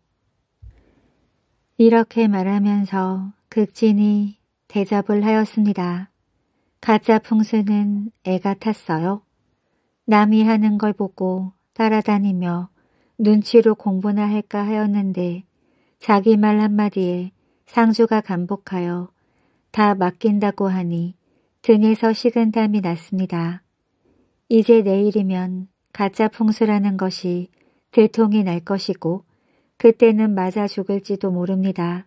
이렇게 말하면서 극진히 대접을 하였습니다. 가짜 풍수는 애가 탔어요. 남이 하는 걸 보고 따라다니며 눈치로 공부나 할까 하였는데 자기 말 한마디에 상주가 간복하여 다 맡긴다고 하니 등에서 식은 땀이 났습니다. 이제 내일이면 가짜 풍수라는 것이 들통이 날 것이고 그때는 맞아 죽을지도 모릅니다.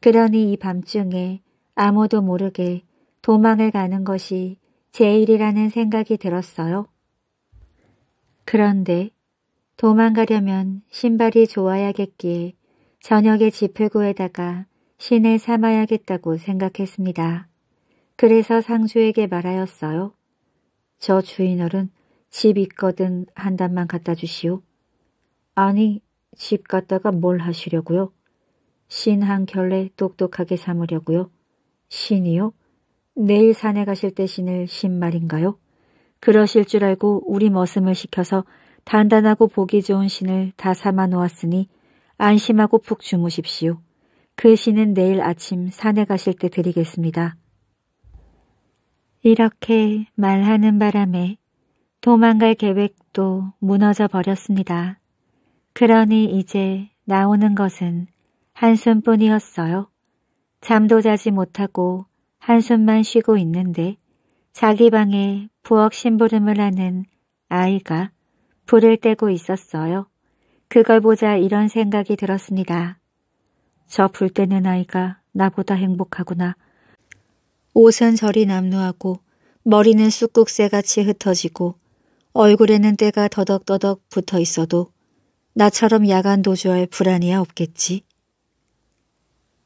그러니 이 밤중에 아무도 모르게 도망을 가는 것이 제일이라는 생각이 들었어요. 그런데 도망가려면 신발이 좋아야겠기에 저녁에 지풀구에다가 신을 삼아야겠다고 생각했습니다. 그래서 상주에게 말하였어요. 저 주인어른 집 있거든 한 단만 갖다 주시오. 아니, 집 갔다가 뭘 하시려고요? 신 한결레 똑똑하게 삼으려고요. 신이요? 내일 산에 가실 때 신을 신 말인가요? 그러실 줄 알고 우리 머슴을 시켜서 단단하고 보기 좋은 신을 다 삼아 놓았으니 안심하고 푹 주무십시오. 그 신은 내일 아침 산에 가실 때 드리겠습니다. 이렇게 말하는 바람에 도망갈 계획도 무너져 버렸습니다. 그러니 이제 나오는 것은 한숨뿐이었어요. 잠도 자지 못하고 한숨만 쉬고 있는데 자기 방에 부엌 심부름을 하는 아이가 불을 떼고 있었어요. 그걸 보자 이런 생각이 들었습니다. 저 불 떼는 아이가 나보다 행복하구나. 옷은 절이 남루하고 머리는 쑥국새같이 흩어지고 얼굴에는 때가 더덕더덕 붙어 있어도 나처럼 야간 도주할 불안이야 없겠지.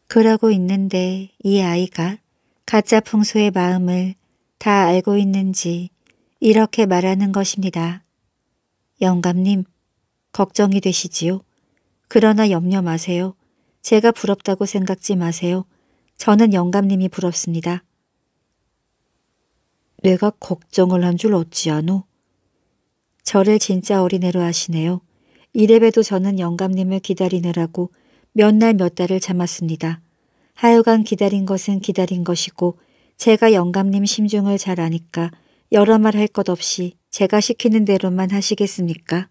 그러고 있는데 이 아이가 가짜 풍수의 마음을 다 알고 있는지 이렇게 말하는 것입니다. 영감님, 걱정이 되시지요? 그러나 염려 마세요. 제가 부럽다고 생각지 마세요. 저는 영감님이 부럽습니다. 내가 걱정을 한 줄 어찌하노? 저를 진짜 어린애로 하시네요. 이래봬도 저는 영감님을 기다리느라고 몇 날 몇 달을 참았습니다. 하여간 기다린 것은 기다린 것이고 제가 영감님 심중을 잘 아니까 여러 말 할 것 없이 제가 시키는 대로만 하시겠습니까?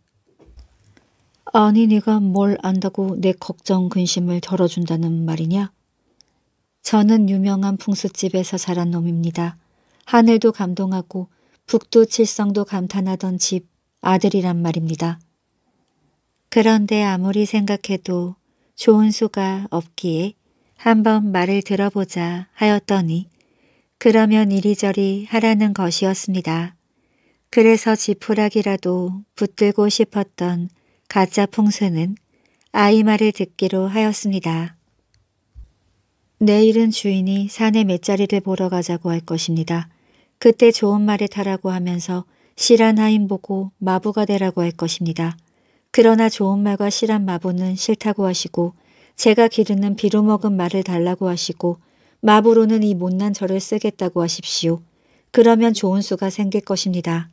아니 네가 뭘 안다고 내 걱정 근심을 덜어준다는 말이냐? 저는 유명한 풍수집에서 자란 놈입니다. 하늘도 감동하고 북도 칠성도 감탄하던 집 아들이란 말입니다. 그런데 아무리 생각해도 좋은 수가 없기에 한번 말을 들어보자 하였더니 그러면 이리저리 하라는 것이었습니다. 그래서 지푸라기라도 붙들고 싶었던 가짜 풍수는 아이 말을 듣기로 하였습니다. 내일은 주인이 산의 몇자리를 보러 가자고 할 것입니다. 그때 좋은 말에 타라고 하면서 실한 하인 보고 마부가 되라고 할 것입니다. 그러나 좋은 말과 실한 마부는 싫다고 하시고 제가 기르는 비로먹은 말을 달라고 하시고 마부로는 이 못난 저를 쓰겠다고 하십시오. 그러면 좋은 수가 생길 것입니다.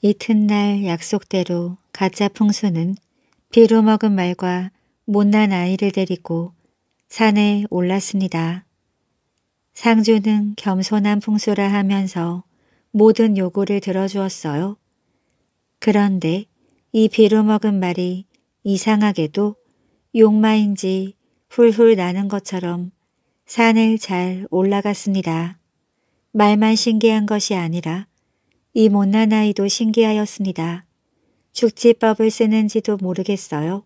이튿날 약속대로 가짜 풍수는 비로먹은 말과 못난 아이를 데리고 산에 올랐습니다. 상주는 겸손한 풍수라 하면서 모든 요구를 들어주었어요. 그런데 이 비루먹은 말이 이상하게도 욕마인지 훌훌 나는 것처럼 산을 잘 올라갔습니다. 말만 신기한 것이 아니라 이 못난 아이도 신기하였습니다. 죽지법을 쓰는지도 모르겠어요.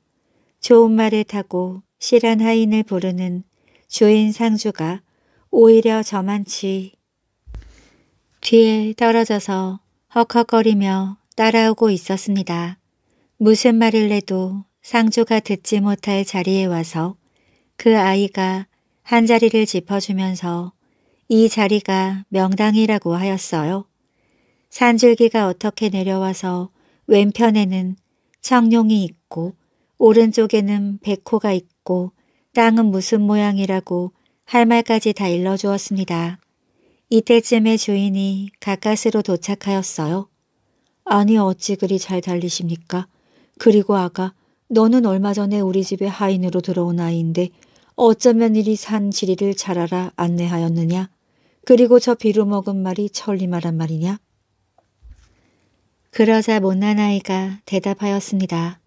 좋은 말을 타고 실한 하인을 부르는 주인 상주가 오히려 저만치 뒤에 떨어져서 헉헉거리며 따라오고 있었습니다. 무슨 말을 해도 상주가 듣지 못할 자리에 와서 그 아이가 한 자리를 짚어주면서 이 자리가 명당이라고 하였어요. 산줄기가 어떻게 내려와서 왼편에는 청룡이 있고 오른쪽에는 백호가 있고 땅은 무슨 모양이라고 할 말까지 다 일러주었습니다. 이때쯤에 주인이 가까스로 도착하였어요. 아니 어찌 그리 잘 달리십니까? 그리고 아가 너는 얼마 전에 우리 집에 하인으로 들어온 아이인데 어쩌면 이리 산 지리를 잘 알아 안내하였느냐? 그리고 저비로 먹은 말이 천리 말한 말이냐? 그러자 못난 아이가 대답하였습니다.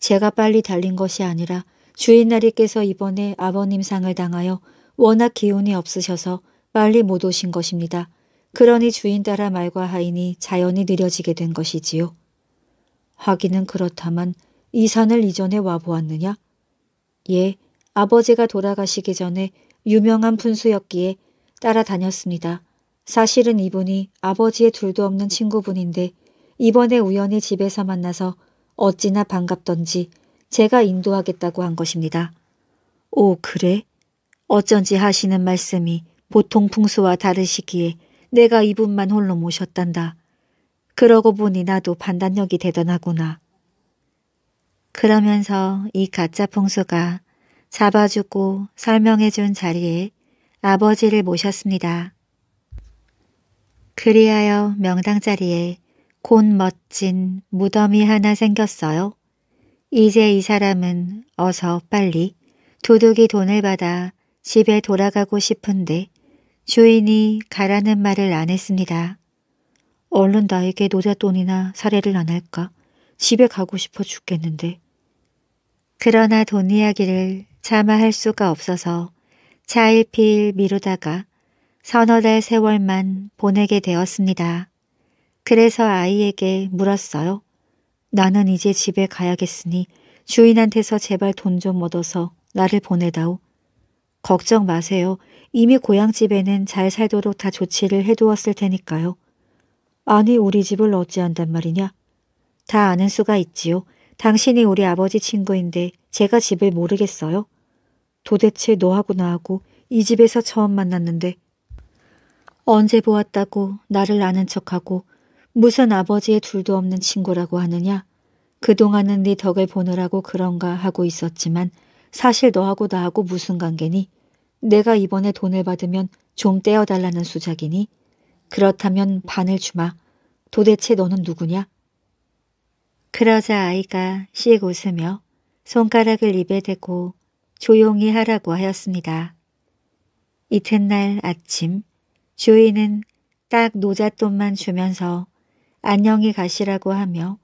제가 빨리 달린 것이 아니라 주인 나리께서 이번에 아버님 상을 당하여 워낙 기운이 없으셔서 빨리 못 오신 것입니다. 그러니 주인 따라 말과 하이니 자연히 느려지게 된 것이지요. 하기는 그렇다만 이 산을 이전에 와보았느냐? 예, 아버지가 돌아가시기 전에 유명한 분수였기에 따라다녔습니다. 사실은 이분이 아버지의 둘도 없는 친구분인데 이번에 우연히 집에서 만나서 어찌나 반갑던지 제가 인도하겠다고 한 것입니다. 오, 그래? 어쩐지 하시는 말씀이 보통 풍수와 다르시기에 내가 이분만 홀로 모셨단다. 그러고 보니 나도 판단력이 대단하구나. 그러면서 이 가짜 풍수가 잡아주고 설명해준 자리에 아버지를 모셨습니다. 그리하여 명당 자리에 곧 멋진 무덤이 하나 생겼어요. 이제 이 사람은 어서 빨리 도둑이 돈을 받아 집에 돌아가고 싶은데 주인이 가라는 말을 안 했습니다. 얼른 나에게 노잣돈이나 사례를 안 할까? 집에 가고 싶어 죽겠는데. 그러나 돈 이야기를 참아할 수가 없어서 차일피일 미루다가 서너 달 세월만 보내게 되었습니다. 그래서 아이에게 물었어요. 나는 이제 집에 가야겠으니 주인한테서 제발 돈 좀 얻어서 나를 보내다오. 걱정 마세요. 이미 고향집에는 잘 살도록 다 조치를 해두었을 테니까요. 아니 우리 집을 어찌한단 말이냐? 다 아는 수가 있지요. 당신이 우리 아버지 친구인데 제가 집을 모르겠어요? 도대체 너하고 나하고 이 집에서 처음 만났는데 언제 보았다고 나를 아는 척하고 무슨 아버지의 둘도 없는 친구라고 하느냐? 그동안은 네 덕을 보느라고 그런가 하고 있었지만 사실 너하고 나하고 무슨 관계니? 내가 이번에 돈을 받으면 좀 떼어달라는 수작이니 그렇다면 반을 주마. 도대체 너는 누구냐? 그러자 아이가 씩 웃으며 손가락을 입에 대고 조용히 하라고 하였습니다. 이튿날 아침 주인은 딱 노잣돈만 주면서 안녕히 가시라고 하며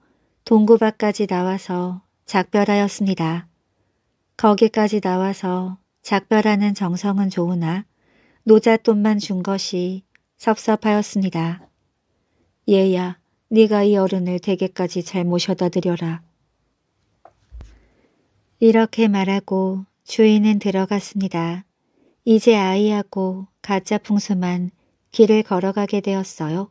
동구 밖까지 나와서 작별하였습니다. 거기까지 나와서 작별하는 정성은 좋으나 노잣돈만 준 것이 섭섭하였습니다. 얘야, 네가 이 어른을 대에까지잘 모셔다 드려라. 이렇게 말하고 주인은 들어갔습니다. 이제 아이하고 가짜 풍수만 길을 걸어가게 되었어요.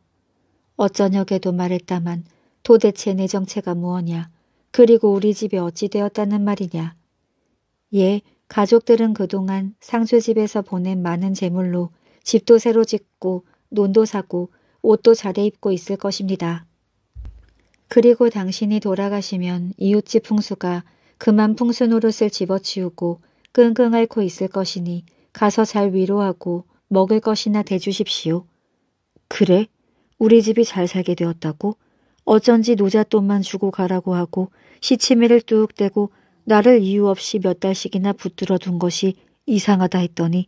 어쩌녁에도 말했다만 도대체 내 정체가 무엇냐. 그리고 우리 집이 어찌 되었다는 말이냐. 예, 가족들은 그동안 상수집에서 보낸 많은 재물로 집도 새로 짓고 논도 사고 옷도 자대 입고 있을 것입니다. 그리고 당신이 돌아가시면 이웃집 풍수가 그만 풍수 노릇을 집어치우고 끙끙 앓고 있을 것이니 가서 잘 위로하고 먹을 것이나 대주십시오. 그래? 우리 집이 잘 살게 되었다고? 어쩐지 노잣돈만 주고 가라고 하고 시치미를 뚝 대고 나를 이유 없이 몇 달씩이나 붙들어 둔 것이 이상하다 했더니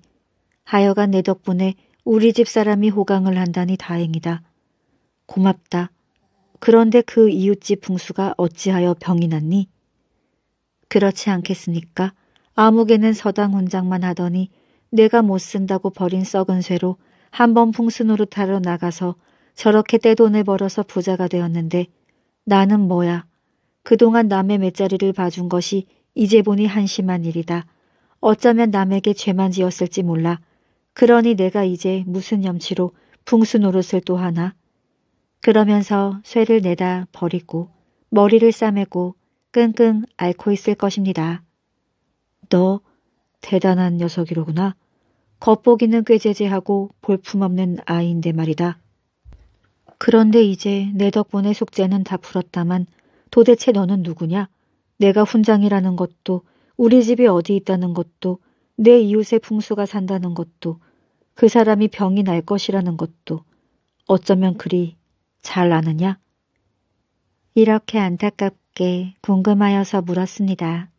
하여간 내 덕분에 우리 집 사람이 호강을 한다니 다행이다. 고맙다. 그런데 그 이웃집 풍수가 어찌하여 병이 났니? 그렇지 않겠습니까? 아무개는 서당 훈장만 하더니 내가 못 쓴다고 버린 썩은 쇠로 한번 풍수 노릇하러 나가서 저렇게 떼돈을 벌어서 부자가 되었는데 나는 뭐야? 그동안 남의 맷자리를 봐준 것이 이제 보니 한심한 일이다. 어쩌면 남에게 죄만 지었을지 몰라. 그러니 내가 이제 무슨 염치로 풍수 노릇을 또 하나. 그러면서 쇠를 내다 버리고 머리를 싸매고 끙끙 앓고 있을 것입니다. 너 대단한 녀석이로구나. 겉보기는 꾀 제재하고 볼품없는 아이인데 말이다. 그런데 이제 내 덕분에 속죄는다 풀었다만 도대체 너는 누구냐? 내가 훈장이라는 것도 우리 집이 어디 있다는 것도 내 이웃의 풍수가 산다는 것도 그 사람이 병이 날 것이라는 것도 어쩌면 그리 잘 아느냐? 이렇게 안타깝게 궁금하여서 물었습니다.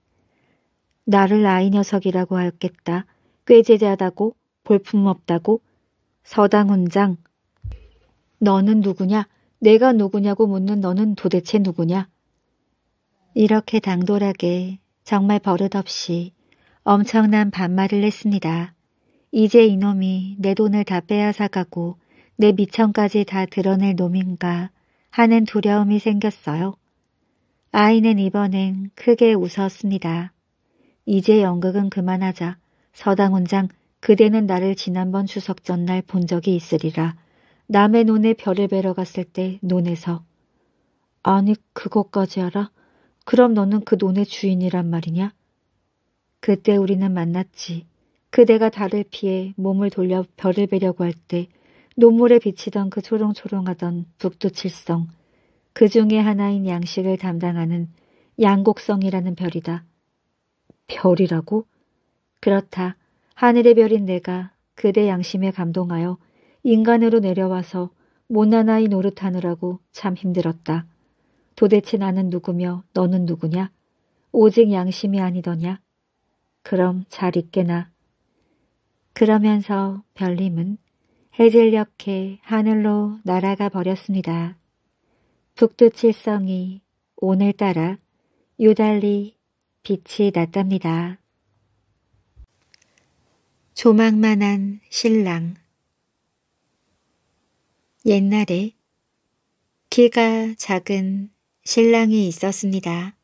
나를 아이 녀석이라고 하였겠다. 꾀제하다고 볼품없다고 서당훈장 너는 누구냐? 내가 누구냐고 묻는 너는 도대체 누구냐? 이렇게 당돌하게 정말 버릇없이 엄청난 반말을 했습니다. 이제 이놈이 내 돈을 다 빼앗아가고 내 미천까지 다 드러낼 놈인가 하는 두려움이 생겼어요. 아이는 이번엔 크게 웃었습니다. 이제 연극은 그만하자. 서당 훈장 그대는 나를 지난번 추석 전날 본 적이 있으리라. 남의 눈에 별을 베러 갔을 때 논에서. 아니 그것까지 알아? 그럼 너는 그 논의 주인이란 말이냐? 그때 우리는 만났지. 그대가 달을 피해 몸을 돌려 별을 베려고 할 때논물에 비치던 그 초롱초롱하던 북두칠성, 그 중에 하나인 양식을 담당하는 양곡성이라는 별이다. 별이라고? 그렇다. 하늘의 별인 내가 그대 양심에 감동하여 인간으로 내려와서 모나나이 노릇하느라고 참 힘들었다. 도대체 나는 누구며 너는 누구냐? 오직 양심이 아니더냐? 그럼 잘 있게나. 그러면서 별님은 해질녘에 하늘로 날아가 버렸습니다. 북두칠성이 오늘따라 유달리 빛이 났답니다. 조망만한 신랑 옛날에 키가 작은 신랑이 있었습니다.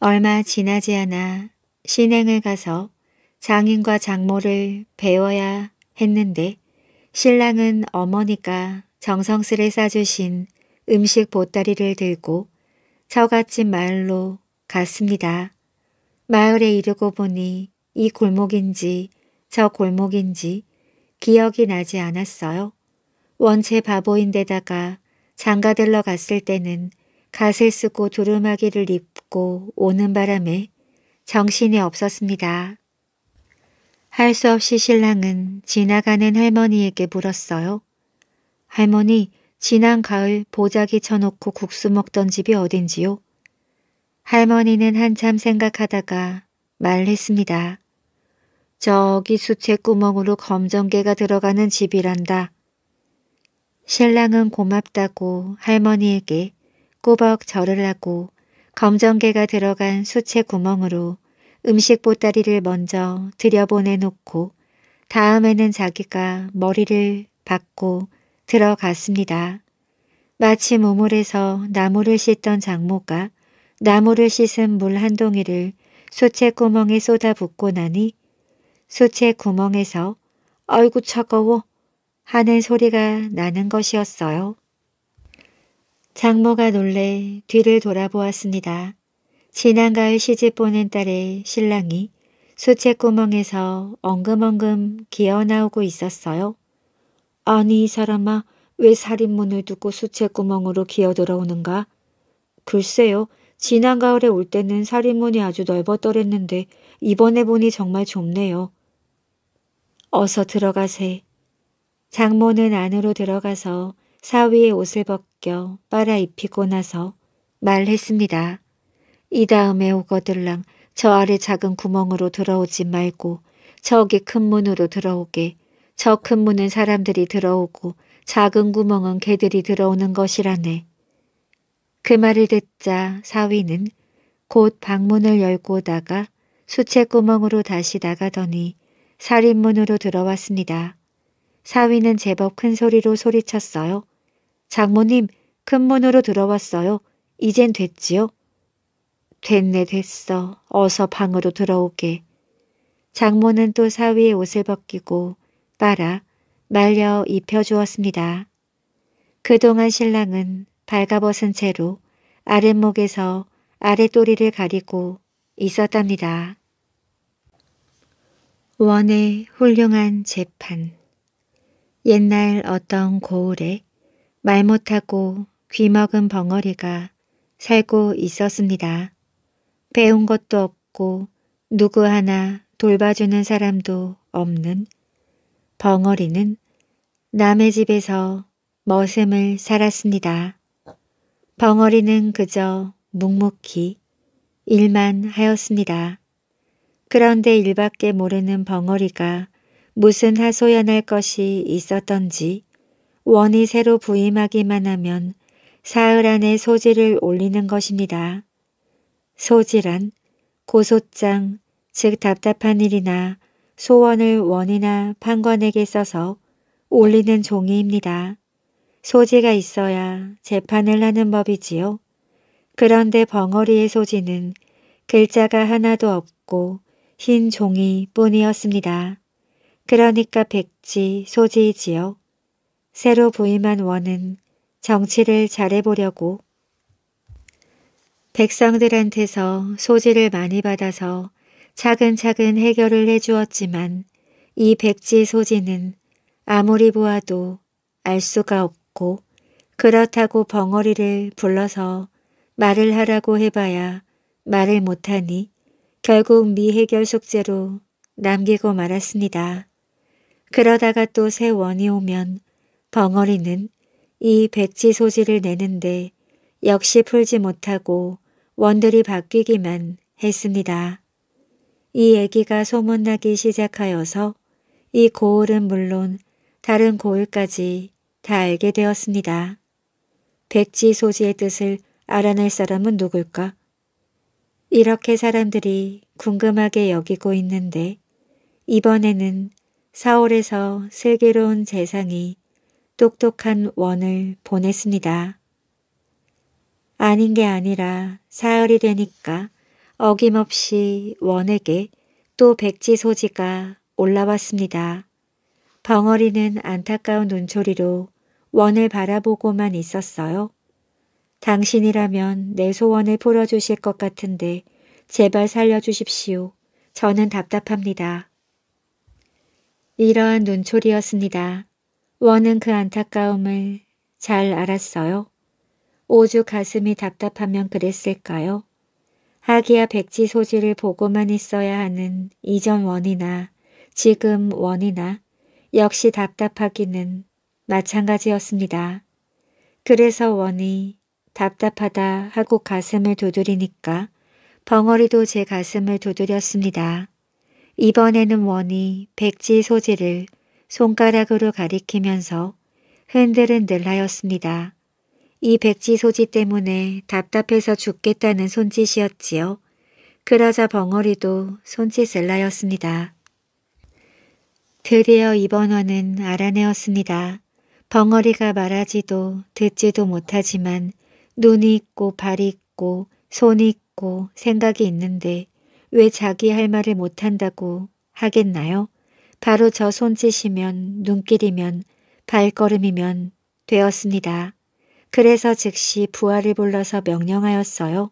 얼마 지나지 않아 신행을 가서 장인과 장모를 배워야 했는데 신랑은 어머니가 정성스레 싸주신 음식 보따리를 들고 처갓집 마을로 갔습니다. 마을에 이르고 보니 이 골목인지 저 골목인지 기억이 나지 않았어요. 원체 바보인데다가 장가들러 갔을 때는 갓을 쓰고 두루마기를 입고 오는 바람에 정신이 없었습니다. 할 수 없이 신랑은 지나가는 할머니에게 물었어요. 할머니, 지난 가을 보자기 쳐놓고 국수 먹던 집이 어딘지요? 할머니는 한참 생각하다가 말했습니다. 저기 수채 구멍으로 검정개가 들어가는 집이란다. 신랑은 고맙다고 할머니에게 꼬박 절을 하고 검정개가 들어간 수채 구멍으로 음식 보따리를 먼저 들여보내 놓고 다음에는 자기가 머리를 받고 들어갔습니다. 마치 모물에서 나무를 씻던 장모가 나무를 씻은 물 한 동이를 수채 구멍에 쏟아붓고 나니 수채 구멍에서 얼구 차가워 하는 소리가 나는 것이었어요. 장모가 놀래 뒤를 돌아보았습니다. 지난 가을 시집 보낸 딸의 신랑이 수채구멍에서 엉금엉금 기어나오고 있었어요. 아니 이 사람아 왜 살인문을 두고 수채구멍으로 기어들어오는가? 글쎄요 지난 가을에 올 때는 살인문이 아주 넓었더랬는데 이번에 보니 정말 좁네요. 어서 들어가세. 장모는 안으로 들어가서 사위의 옷을 벗겨 빨아 입히고 나서 말했습니다. 이 다음에 오거들랑 저 아래 작은 구멍으로 들어오지 말고 저기 큰 문으로 들어오게 저 큰 문은 사람들이 들어오고 작은 구멍은 개들이 들어오는 것이라네. 그 말을 듣자 사위는 곧 방문을 열고 오다가 수채구멍으로 다시 나가더니 살인문으로 들어왔습니다. 사위는 제법 큰 소리로 소리쳤어요. 장모님, 큰 문으로 들어왔어요. 이젠 됐지요? 됐네 됐어. 어서 방으로 들어오게. 장모는 또 사위의 옷을 벗기고 빨아 말려 입혀주었습니다. 그동안 신랑은 발가벗은 채로 아랫목에서 아랫도리를 가리고 있었답니다. 원의 훌륭한 재판 옛날 어떤 고을에 말 못하고 귀먹은 벙어리가 살고 있었습니다. 배운 것도 없고 누구 하나 돌봐주는 사람도 없는 벙어리는 남의 집에서 머슴을 살았습니다. 벙어리는 그저 묵묵히 일만 하였습니다. 그런데 일밖에 모르는 벙어리가 무슨 하소연할 것이 있었던지 원이 새로 부임하기만 하면 사흘 안에 소지를 올리는 것입니다. 소지란 고소장, 즉 답답한 일이나 소원을 원이나 판관에게 써서 올리는 종이입니다. 소지가 있어야 재판을 하는 법이지요. 그런데 벙어리의 소지는 글자가 하나도 없고 흰 종이 뿐이었습니다. 그러니까 백지 소지이지요. 새로 부임한 원은 정치를 잘해보려고 백성들한테서 소지를 많이 받아서 차근차근 해결을 해주었지만 이 백지 소지는 아무리 보아도 알 수가 없고 그렇다고 벙어리를 불러서 말을 하라고 해봐야 말을 못하니 결국 미해결 숙제로 남기고 말았습니다. 그러다가 또 새 원이 오면 벙어리는 이 백지 소지를 내는데 역시 풀지 못하고 원들이 바뀌기만 했습니다. 이 얘기가 소문나기 시작하여서 이 고을은 물론 다른 고을까지 다 알게 되었습니다. 백지 소지의 뜻을 알아낼 사람은 누굴까? 이렇게 사람들이 궁금하게 여기고 있는데 이번에는 사울에서 슬기로운 재상이 똑똑한 원을 보냈습니다. 아닌 게 아니라 사흘이 되니까 어김없이 원에게 또 백지 소지가 올라왔습니다. 벙어리는 안타까운 눈초리로 원을 바라보고만 있었어요. 당신이라면 내 소원을 풀어주실 것 같은데 제발 살려주십시오. 저는 답답합니다. 이러한 눈초리였습니다. 원은 그 안타까움을 잘 알았어요. 오죽 가슴이 답답하면 그랬을까요? 하기야 백지 소지를 보고만 있어야 하는 이전 원이나 지금 원이나 역시 답답하기는 마찬가지였습니다. 그래서 원이 답답하다 하고 가슴을 두드리니까 벙어리도 제 가슴을 두드렸습니다. 이번에는 원이 백지 소지를 손가락으로 가리키면서 흔들흔들 하였습니다. 이 백지 소지 때문에 답답해서 죽겠다는 손짓이었지요. 그러자 벙어리도 손짓을 하였습니다. 드디어 이번화는 알아내었습니다. 벙어리가 말하지도 듣지도 못하지만 눈이 있고 발이 있고 손이 있고 생각이 있는데 왜 자기 할 말을 못한다고 하겠나요? 바로 저 손짓이면 눈길이면 발걸음이면 되었습니다. 그래서 즉시 부하를 불러서 명령하였어요.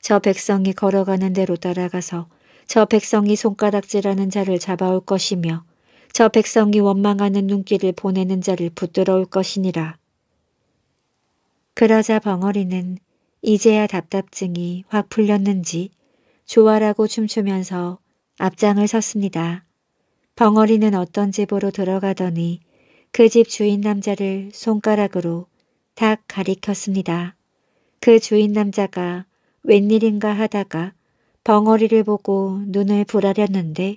저 백성이 걸어가는 대로 따라가서 저 백성이 손가락질하는 자를 잡아올 것이며 저 백성이 원망하는 눈길을 보내는 자를 붙들어 올 것이니라. 그러자 벙어리는 이제야 답답증이 확 풀렸는지 조화라고 춤추면서 앞장을 섰습니다. 벙어리는 어떤 집으로 들어가더니 그 집 주인 남자를 손가락으로 탁 가리켰습니다. 그 주인 남자가 웬일인가 하다가 벙어리를 보고 눈을 부라렸는데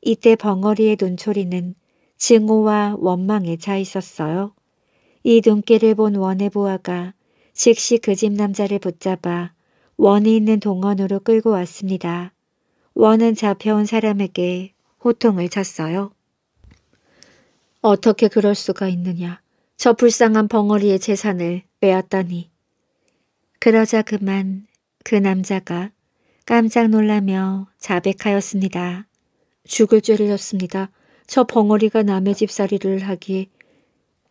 이때 벙어리의 눈초리는 증오와 원망에 차 있었어요. 이 눈길을 본원의부하가 즉시 그 집 남자를 붙잡아 원이 있는 동원으로 끌고 왔습니다. 원은 잡혀온 사람에게 호통을 쳤어요. 어떻게 그럴 수가 있느냐. 저 불쌍한 벙어리의 재산을 빼앗다니. 그러자 그만 그 남자가 깜짝 놀라며 자백하였습니다. 죽을 죄를 졌습니다. 저 벙어리가 남의 집사리를 하기에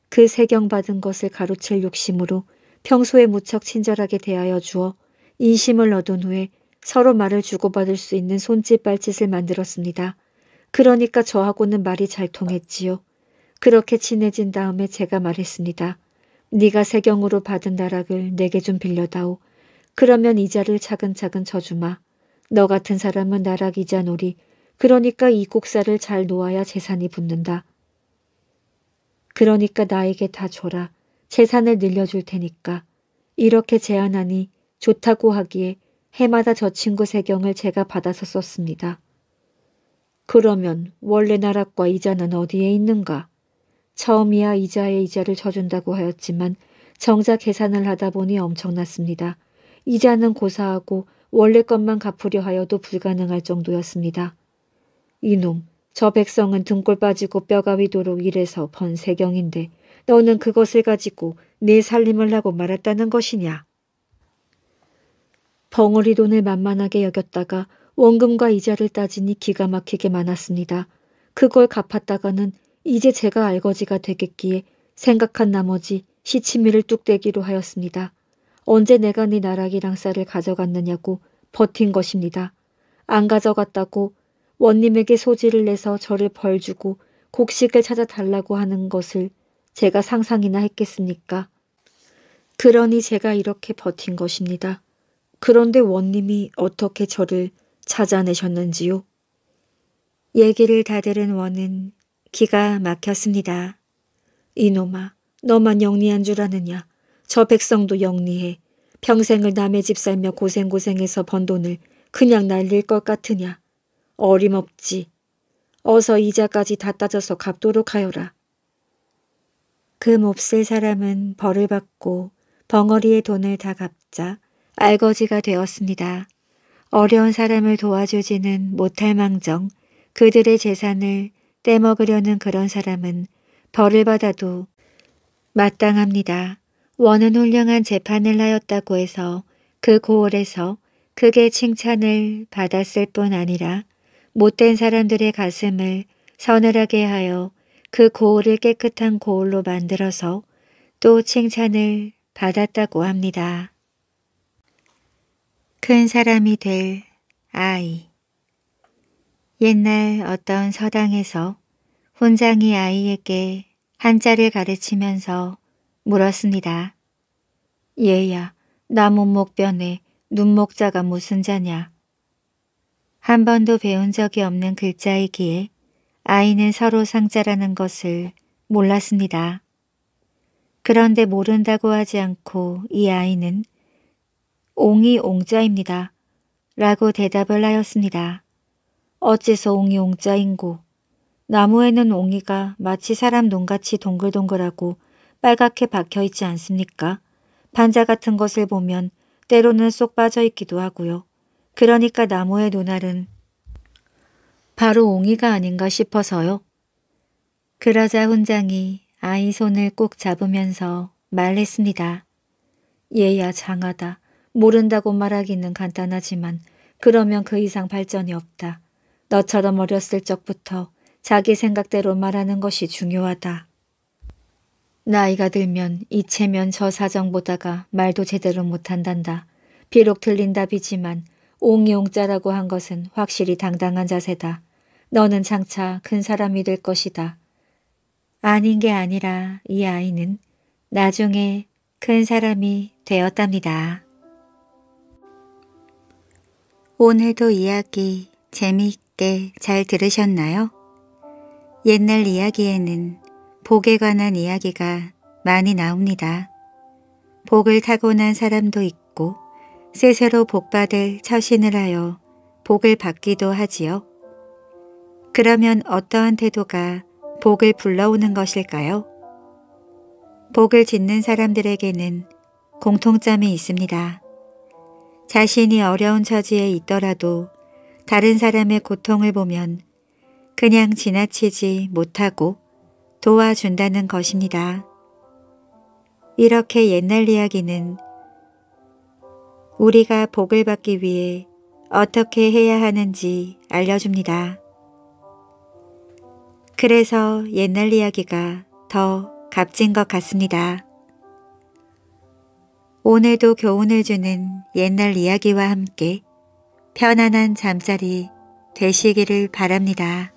그 세경받은 것을 가로챌 욕심으로 평소에 무척 친절하게 대하여 주어 인심을 얻은 후에 서로 말을 주고받을 수 있는 손짓 발짓을 만들었습니다. 그러니까 저하고는 말이 잘 통했지요. 그렇게 친해진 다음에 제가 말했습니다. 네가 세경으로 받은 나락을 내게 좀 빌려다오. 그러면 이자를 차근차근 쳐주마. 너 같은 사람은 나락 이자놀이. 그러니까 이 곡사를 잘 놓아야 재산이 붙는다. 그러니까 나에게 다 줘라. 재산을 늘려줄 테니까. 이렇게 제안하니 좋다고 하기에 해마다 저 친구 세경을 제가 받아서 썼습니다. 그러면 원래 나락과 이자는 어디에 있는가? 처음이야 이자에 이자를 쳐준다고 하였지만 정작 계산을 하다 보니 엄청났습니다. 이자는 고사하고 원래 것만 갚으려 하여도 불가능할 정도였습니다. 이놈, 저 백성은 등골 빠지고 뼈가 위도록 일해서 번 세경인데 너는 그것을 가지고 내 네 살림을 하고 말았다는 것이냐? 벙어리 돈을 만만하게 여겼다가 원금과 이자를 따지니 기가 막히게 많았습니다. 그걸 갚았다가는 이제 제가 알거지가 되겠기에 생각한 나머지 시치미를 뚝대기로 하였습니다. 언제 내가 네 나락이랑 쌀을 가져갔느냐고 버틴 것입니다. 안 가져갔다고 원님에게 소지를 내서 저를 벌주고 곡식을 찾아달라고 하는 것을 제가 상상이나 했겠습니까? 그러니 제가 이렇게 버틴 것입니다. 그런데 원님이 어떻게 저를 찾아내셨는지요? 얘기를 다 들은 원은 기가 막혔습니다. 이놈아, 너만 영리한 줄 아느냐. 저 백성도 영리해. 평생을 남의 집 살며 고생고생해서 번 돈을 그냥 날릴 것 같으냐. 어림없지. 어서 이자까지 다 따져서 갚도록 하여라. 그 몹쓸 사람은 벌을 받고 벙어리의 돈을 다 갚자 알거지가 되었습니다. 어려운 사람을 도와주지는 못할 망정 그들의 재산을 떼먹으려는 그런 사람은 벌을 받아도 마땅합니다. 원은 훌륭한 재판을 하였다고 해서 그 고을에서 크게 칭찬을 받았을 뿐 아니라 못된 사람들의 가슴을 서늘하게 하여 그 고을을 깨끗한 고을로 만들어서 또 칭찬을 받았다고 합니다. 큰 사람이 될 아이 옛날 어떤 서당에서 혼장이 아이에게 한자를 가르치면서 물었습니다. 얘야, 나몸목변에 눈목자가 무슨 자냐? 한 번도 배운 적이 없는 글자이기에 아이는 서로 상자라는 것을 몰랐습니다. 그런데 모른다고 하지 않고 이 아이는 옹이 옹자입니다. 라고 대답을 하였습니다. 어째서 옹이 옹자인고. 나무에는 옹이가 마치 사람 눈같이 동글동글하고 빨갛게 박혀있지 않습니까? 반자 같은 것을 보면 때로는 쏙 빠져있기도 하고요. 그러니까 나무의 눈알은 바로 옹이가 아닌가 싶어서요. 그러자 훈장이 아이 손을 꼭 잡으면서 말했습니다. 얘야 장하다. 모른다고 말하기는 간단하지만 그러면 그 이상 발전이 없다. 너처럼 어렸을 적부터 자기 생각대로 말하는 것이 중요하다. 나이가 들면 이체면 저 사정 보다가 말도 제대로 못한단다. 비록 틀린 답이지만 옹이옹자라고 한 것은 확실히 당당한 자세다. 너는 장차 큰 사람이 될 것이다. 아닌 게 아니라 이 아이는 나중에 큰 사람이 되었답니다. 오늘도 이야기 재미있게 잘 들으셨나요? 옛날 이야기에는 복에 관한 이야기가 많이 나옵니다. 복을 타고난 사람도 있고 스스로 복받을 처신을 하여 복을 받기도 하지요. 그러면 어떠한 태도가 복을 불러오는 것일까요? 복을 짓는 사람들에게는 공통점이 있습니다. 자신이 어려운 처지에 있더라도 다른 사람의 고통을 보면 그냥 지나치지 못하고 도와준다는 것입니다. 이렇게 옛날 이야기는 우리가 복을 받기 위해 어떻게 해야 하는지 알려줍니다. 그래서 옛날 이야기가 더 값진 것 같습니다. 오늘도 교훈을 주는 옛날 이야기와 함께 편안한 잠자리 되시기를 바랍니다.